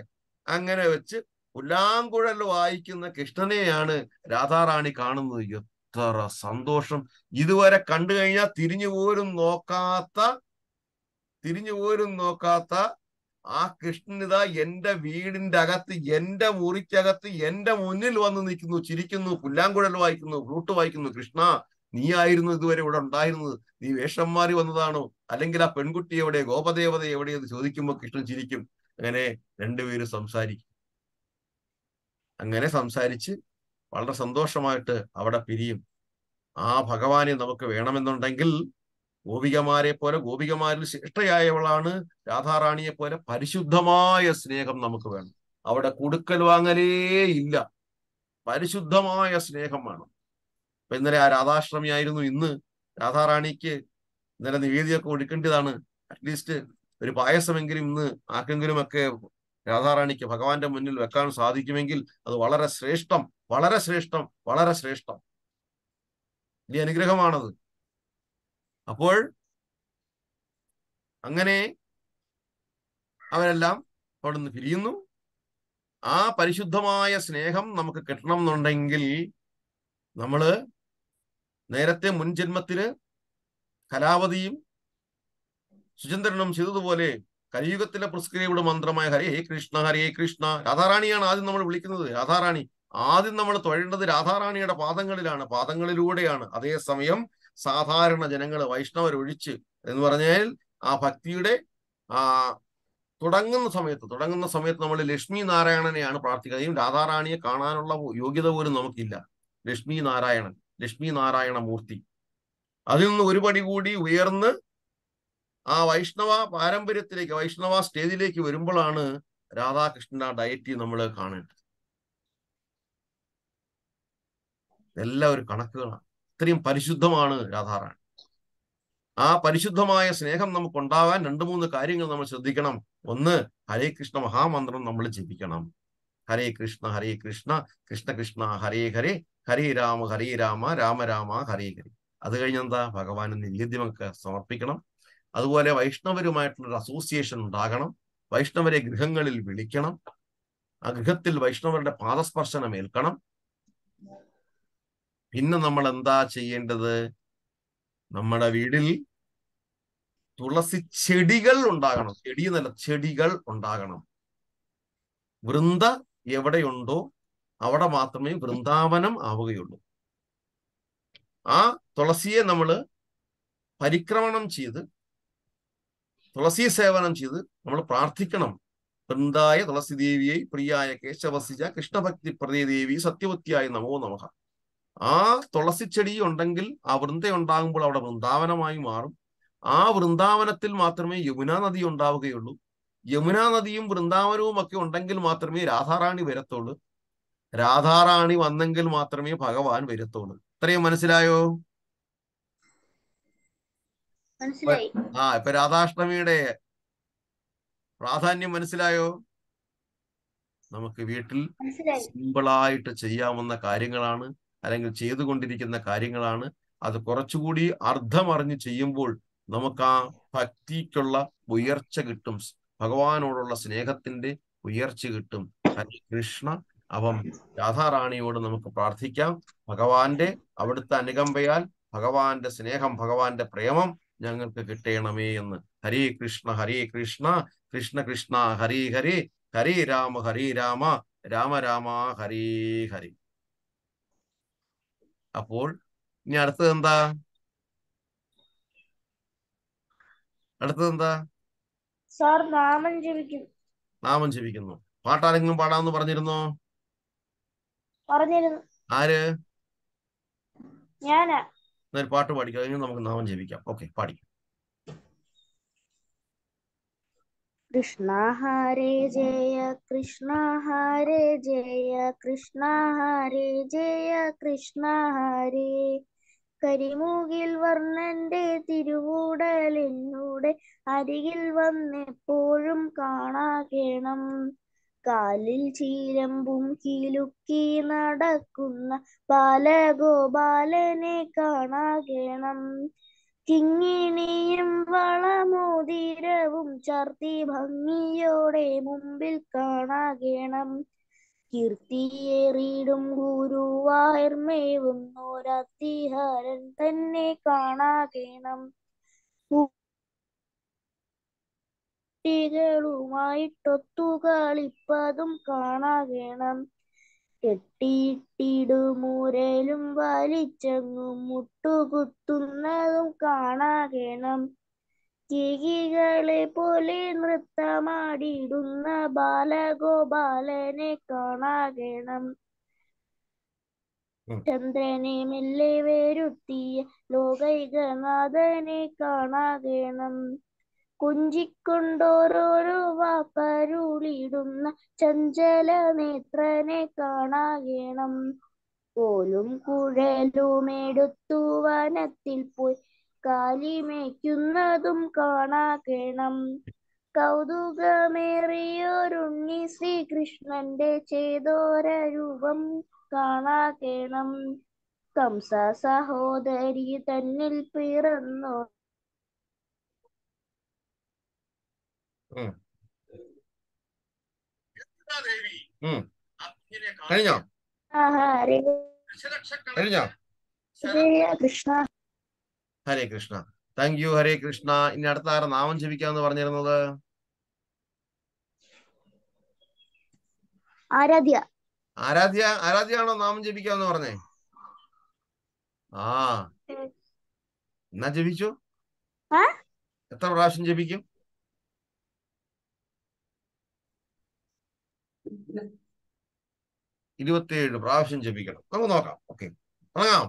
അങ്ങനെ വെച്ച് പുല്ലാങ്കുഴൽ വായിക്കുന്ന കൃഷ്ണനെയാണ് രാധാറാണി കാണുന്നത് എത്ര സന്തോഷം ഇതുവരെ കണ്ടു കഴിഞ്ഞാൽ തിരിഞ്ഞു പോലും നോക്കാത്ത തിരിഞ്ഞു പോലും നോക്കാത്ത ആ ഇതാ എന്റെ വീടിന്റെ അകത്ത് എന്റെ മുറിക്കകത്ത് എന്റെ മുന്നിൽ വന്ന് നിൽക്കുന്നു ചിരിക്കുന്നു പുല്ലാങ്കുഴൽ വായിക്കുന്നു ഫ്ലൂട്ട് വായിക്കുന്നു കൃഷ്ണ ആയിരുന്നു ഇതുവരെ ഇവിടെ ഉണ്ടായിരുന്നത് നീ വേഷം മാറി വന്നതാണോ അല്ലെങ്കിൽ ആ പെൺകുട്ടി എവിടെ ഗോപദേവത എവിടെയെന്ന് ചോദിക്കുമ്പോൾ കൃഷ്ണൻ ചിരിക്കും അങ്ങനെ രണ്ടുപേരും സംസാരിക്കും അങ്ങനെ സംസാരിച്ച് വളരെ സന്തോഷമായിട്ട് അവിടെ പിരിയും ആ ഭഗവാനെ നമുക്ക് വേണമെന്നുണ്ടെങ്കിൽ ഗോപികമാരെ പോലെ ഗോപികമാരിൽ ശ്രേഷ്ഠയായവളാണ് രാധാറാണിയെ പോലെ പരിശുദ്ധമായ സ്നേഹം നമുക്ക് വേണം അവിടെ കൊടുക്കൽ വാങ്ങലേ ഇല്ല പരിശുദ്ധമായ സ്നേഹം വേണം അപ്പൊ ഇന്നലെ ആ രാധാശ്രമിയായിരുന്നു ഇന്ന് രാധാറാണിക്ക് ഇന്നലെ നിവേദിയൊക്കെ കൊടുക്കേണ്ടതാണ് അറ്റ്ലീസ്റ്റ് ഒരു പായസമെങ്കിലും ഇന്ന് ഒക്കെ രാധാറാണിക്ക് ഭഗവാന്റെ മുന്നിൽ വെക്കാൻ സാധിക്കുമെങ്കിൽ അത് വളരെ ശ്രേഷ്ഠം വളരെ ശ്രേഷ്ഠം വളരെ ശ്രേഷ്ഠം വലിയ അനുഗ്രഹമാണത് അപ്പോൾ അങ്ങനെ അവരെല്ലാം അവിടുന്ന് പിരിയുന്നു ആ പരിശുദ്ധമായ സ്നേഹം നമുക്ക് കിട്ടണം എന്നുണ്ടെങ്കിൽ നമ്മൾ നേരത്തെ മുൻ കലാവതിയും സുചന്ദ്രനും ചെയ്തതുപോലെ കലിയുഗത്തിലെ പുസ്കരയുടെ മന്ത്രമായ ഹരേ കൃഷ്ണ ഹരേ കൃഷ്ണ രാധാറാണിയാണ് ആദ്യം നമ്മൾ വിളിക്കുന്നത് രാധാറാണി ആദ്യം നമ്മൾ തൊഴേണ്ടത് രാധാറാണിയുടെ പാദങ്ങളിലാണ് പാദങ്ങളിലൂടെയാണ് അതേസമയം സാധാരണ ജനങ്ങൾ വൈഷ്ണവരൊഴിച്ച് എന്ന് പറഞ്ഞാൽ ആ ഭക്തിയുടെ ആ തുടങ്ങുന്ന സമയത്ത് തുടങ്ങുന്ന സമയത്ത് നമ്മൾ ലക്ഷ്മി നാരായണനെയാണ് പ്രാർത്ഥിക്കുകയും രാധാറാണിയെ കാണാനുള്ള യോഗ്യത പോലും നമുക്കില്ല ലക്ഷ്മി നാരായണൻ ലക്ഷ്മി നാരായണ മൂർത്തി അതിൽ നിന്ന് ഒരുപടി കൂടി ഉയർന്ന് ആ വൈഷ്ണവ പാരമ്പര്യത്തിലേക്ക് വൈഷ്ണവ സ്റ്റേജിലേക്ക് വരുമ്പോഴാണ് രാധാകൃഷ്ണൻ ആ ഡയറ്റി നമ്മൾ കാണേണ്ടത് എല്ലാം ഒരു കണക്കുകളാണ് ഇത്രയും പരിശുദ്ധമാണ് രാധാറാണ് ആ പരിശുദ്ധമായ സ്നേഹം നമുക്ക് ഉണ്ടാവാൻ രണ്ട് മൂന്ന് കാര്യങ്ങൾ നമ്മൾ ശ്രദ്ധിക്കണം ഒന്ന് ഹരേ കൃഷ്ണ മഹാമന്ത്രം നമ്മൾ ജപിക്കണം ഹരേ കൃഷ്ണ ഹരേ കൃഷ്ണ കൃഷ്ണ കൃഷ്ണ ഹരേ ഹരേ ഹരേ രാമ ഹരേ രാമ രാമ രാമ ഹരേ ഹരേ അത് കഴിഞ്ഞെന്താ ഭഗവാൻ നിവേദ്യമൊക്കെ സമർപ്പിക്കണം അതുപോലെ വൈഷ്ണവരുമായിട്ടുള്ള ഒരു അസോസിയേഷൻ ഉണ്ടാകണം വൈഷ്ണവരെ ഗൃഹങ്ങളിൽ വിളിക്കണം ആ ഗൃഹത്തിൽ വൈഷ്ണവരുടെ പാദസ്പർശനം ഏൽക്കണം പിന്നെ നമ്മൾ എന്താ ചെയ്യേണ്ടത് നമ്മുടെ വീടിൽ തുളസി ചെടികൾ ഉണ്ടാകണം ചെടി എന്നല്ല ചെടികൾ ഉണ്ടാകണം വൃന്ദ എവിടെയുണ്ടോ അവിടെ മാത്രമേ വൃന്ദാവനം ആവുകയുള്ളൂ ആ തുളസിയെ നമ്മൾ പരിക്രമണം ചെയ്ത് തുളസി സേവനം ചെയ്ത് നമ്മൾ പ്രാർത്ഥിക്കണം വൃന്ദായ തുളസി ദേവിയെ പ്രിയായ കേശവസിജ കൃഷ്ണഭക്തി പ്രതിദേവി ദേവി സത്യവത്യായ നമോ നമഹ ആ തുളസി ചെടി ഉണ്ടെങ്കിൽ ആ വൃന്ദ ഉണ്ടാകുമ്പോൾ അവിടെ വൃന്ദാവനമായി മാറും ആ വൃന്ദാവനത്തിൽ മാത്രമേ യമുനാ നദി ഉണ്ടാവുകയുള്ളൂ യമുനാ നദിയും വൃന്ദാവനവും ഒക്കെ ഉണ്ടെങ്കിൽ മാത്രമേ രാധാറാണി വരത്തുള്ളൂ രാധാറാണി വന്നെങ്കിൽ മാത്രമേ ഭഗവാൻ വരത്തുള്ളൂ ഇത്രയും മനസ്സിലായോ ആ ഇപ്പൊ രാധാഷ്ടമിയുടെ പ്രാധാന്യം മനസ്സിലായോ നമുക്ക് വീട്ടിൽ സിമ്പിളായിട്ട് ചെയ്യാവുന്ന കാര്യങ്ങളാണ് അല്ലെങ്കിൽ ചെയ്തുകൊണ്ടിരിക്കുന്ന കാര്യങ്ങളാണ് അത് കുറച്ചുകൂടി അർത്ഥമറിഞ്ഞ് ചെയ്യുമ്പോൾ നമുക്ക് ആ ഭക്തിക്കുള്ള ഉയർച്ച കിട്ടും ഭഗവാനോടുള്ള സ്നേഹത്തിന്റെ ഉയർച്ച കിട്ടും ഹരി കൃഷ്ണ അപ്പം രാധാറാണിയോട് നമുക്ക് പ്രാർത്ഥിക്കാം ഭഗവാന്റെ അവിടുത്തെ അനുകമ്പയാൽ ഭഗവാന്റെ സ്നേഹം ഭഗവാന്റെ പ്രേമം ഞങ്ങൾക്ക് കിട്ടണമേ എന്ന് ഹരേ കൃഷ്ണ ഹരേ കൃഷ്ണ കൃഷ്ണ കൃഷ്ണ ഹരി ഹരി ഹരി രാമ ഹരി രാമ രാമ രാമ ഹരി ഹരി അപ്പോൾ ഇനി അടുത്തത് എന്താ അടുത്തത് എന്താ സാർ നാമം ജപിക്കും നാമം ജപിക്കുന്നു പാട്ടാരെങ്കിലും പാടാന്ന് പറഞ്ഞിരുന്നോ പറഞ്ഞിരുന്നു ആര് ഞാനാ എന്നൊരു പാട്ട് പാടിക്കാം അതിന് നമുക്ക് നാമം ജപിക്കാം ഓക്കെ പാടി കൃഷ്ണ ഹരേ ജയ കൃഷ്ണ ഹരേ ജയ കൃഷ്ണ ഹരേ ജയ കൃഷ്ണ ഹരേ കരിമൂകിൽ വർണ്ണന്റെ തിരുവൂടലിനൂടെ അരികിൽ വന്നെപ്പോഴും കാണാകേണം കാലിൽ ചീരമ്പും കിലുക്കി നടക്കുന്ന ബാലഗോപാലനെ കാണാകേണം കിങ്ങിണിയും വളമോതിരവും ചർത്തി ഭംഗിയോടെ മുമ്പിൽ കാണാകേണം കീർത്തിയേറിയിടും ഗുരുവായൂർമേവും നോരത്തിഹാരൻ തന്നെ കാണാകേണം കുട്ടികളുമായിട്ടൊത്തു കളിപ്പതും കാണാകണം കെട്ടിയിട്ടിടുമുരലും വലിച്ചങ്ങു മുട്ടുകുത്തുന്നതും കാണാകണം കികികളെ പോലെ നൃത്തമാടിയിടുന്ന ബാലഗോപാലനെ കാണാകണം ചന്ദ്രനെ മെല്ലെ വരുത്തിയ ലോകൈകനാഥനെ കാണാകണം കുഞ്ചിക്കൊണ്ടോരോരോ വാപ്പരുളിടുന്ന ചഞ്ചല നേത്രനെ കാണാകേണം കോലും കുഴലുമെടുത്തു വനത്തിൽ പോയി കാലിമേക്കുന്നതും കാണാകേണം കൗതുകമേറിയൊരുണ്ണി ശ്രീകൃഷ്ണന്റെ ചേതോര രൂപം കംസ സഹോദരി തന്നിൽ പിറന്നു കഴിഞ്ഞോ കഴിഞ്ഞോ ഹരേ കൃഷ്ണ താങ്ക് യു ഹരേ കൃഷ്ണ ഇനി അടുത്ത ആരെ നാമം ജപിക്കാമെന്ന് പറഞ്ഞിരുന്നത് ആരാധ്യ ആരാധ്യ ആരാധ്യയാണോ നാമം ജപിക്കാമെന്ന് പറഞ്ഞേ ആ എന്നാ ജപിച്ചു എത്ര പ്രാവശ്യം ജപിക്കും ഇരുപത്തിയേഴ് പ്രാവശ്യം ജപിക്കണം നമുക്ക് നോക്കാം ഓക്കെ തുടങ്ങാം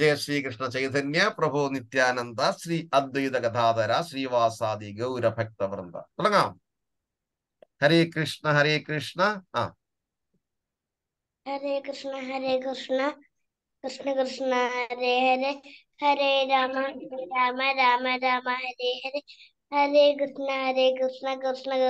ജയ ശ്രീകൃഷ്ണ ചൈതന്യ പ്രഭു നിത്യാനന്ദ ശ്രീ അദ്വൈത കഥാധര ശ്രീവാസാദി ഗൗരഭക്തവൃന്ദ തുടങ്ങാം ഹരേ കൃഷ്ണ ഹരേ കൃഷ്ണ ആ ഹരേ കൃഷ്ണ ഹരേ കൃഷ്ണ കൃഷ്ണ കൃഷ്ണ ഹരേ ഹരേ ഹരേ രാമ രാമ രാമ രാമ ഹരേ ഹരേ ഹരേ കൃഷ്ണ ഹരേ കൃഷ്ണ കൃഷ്ണ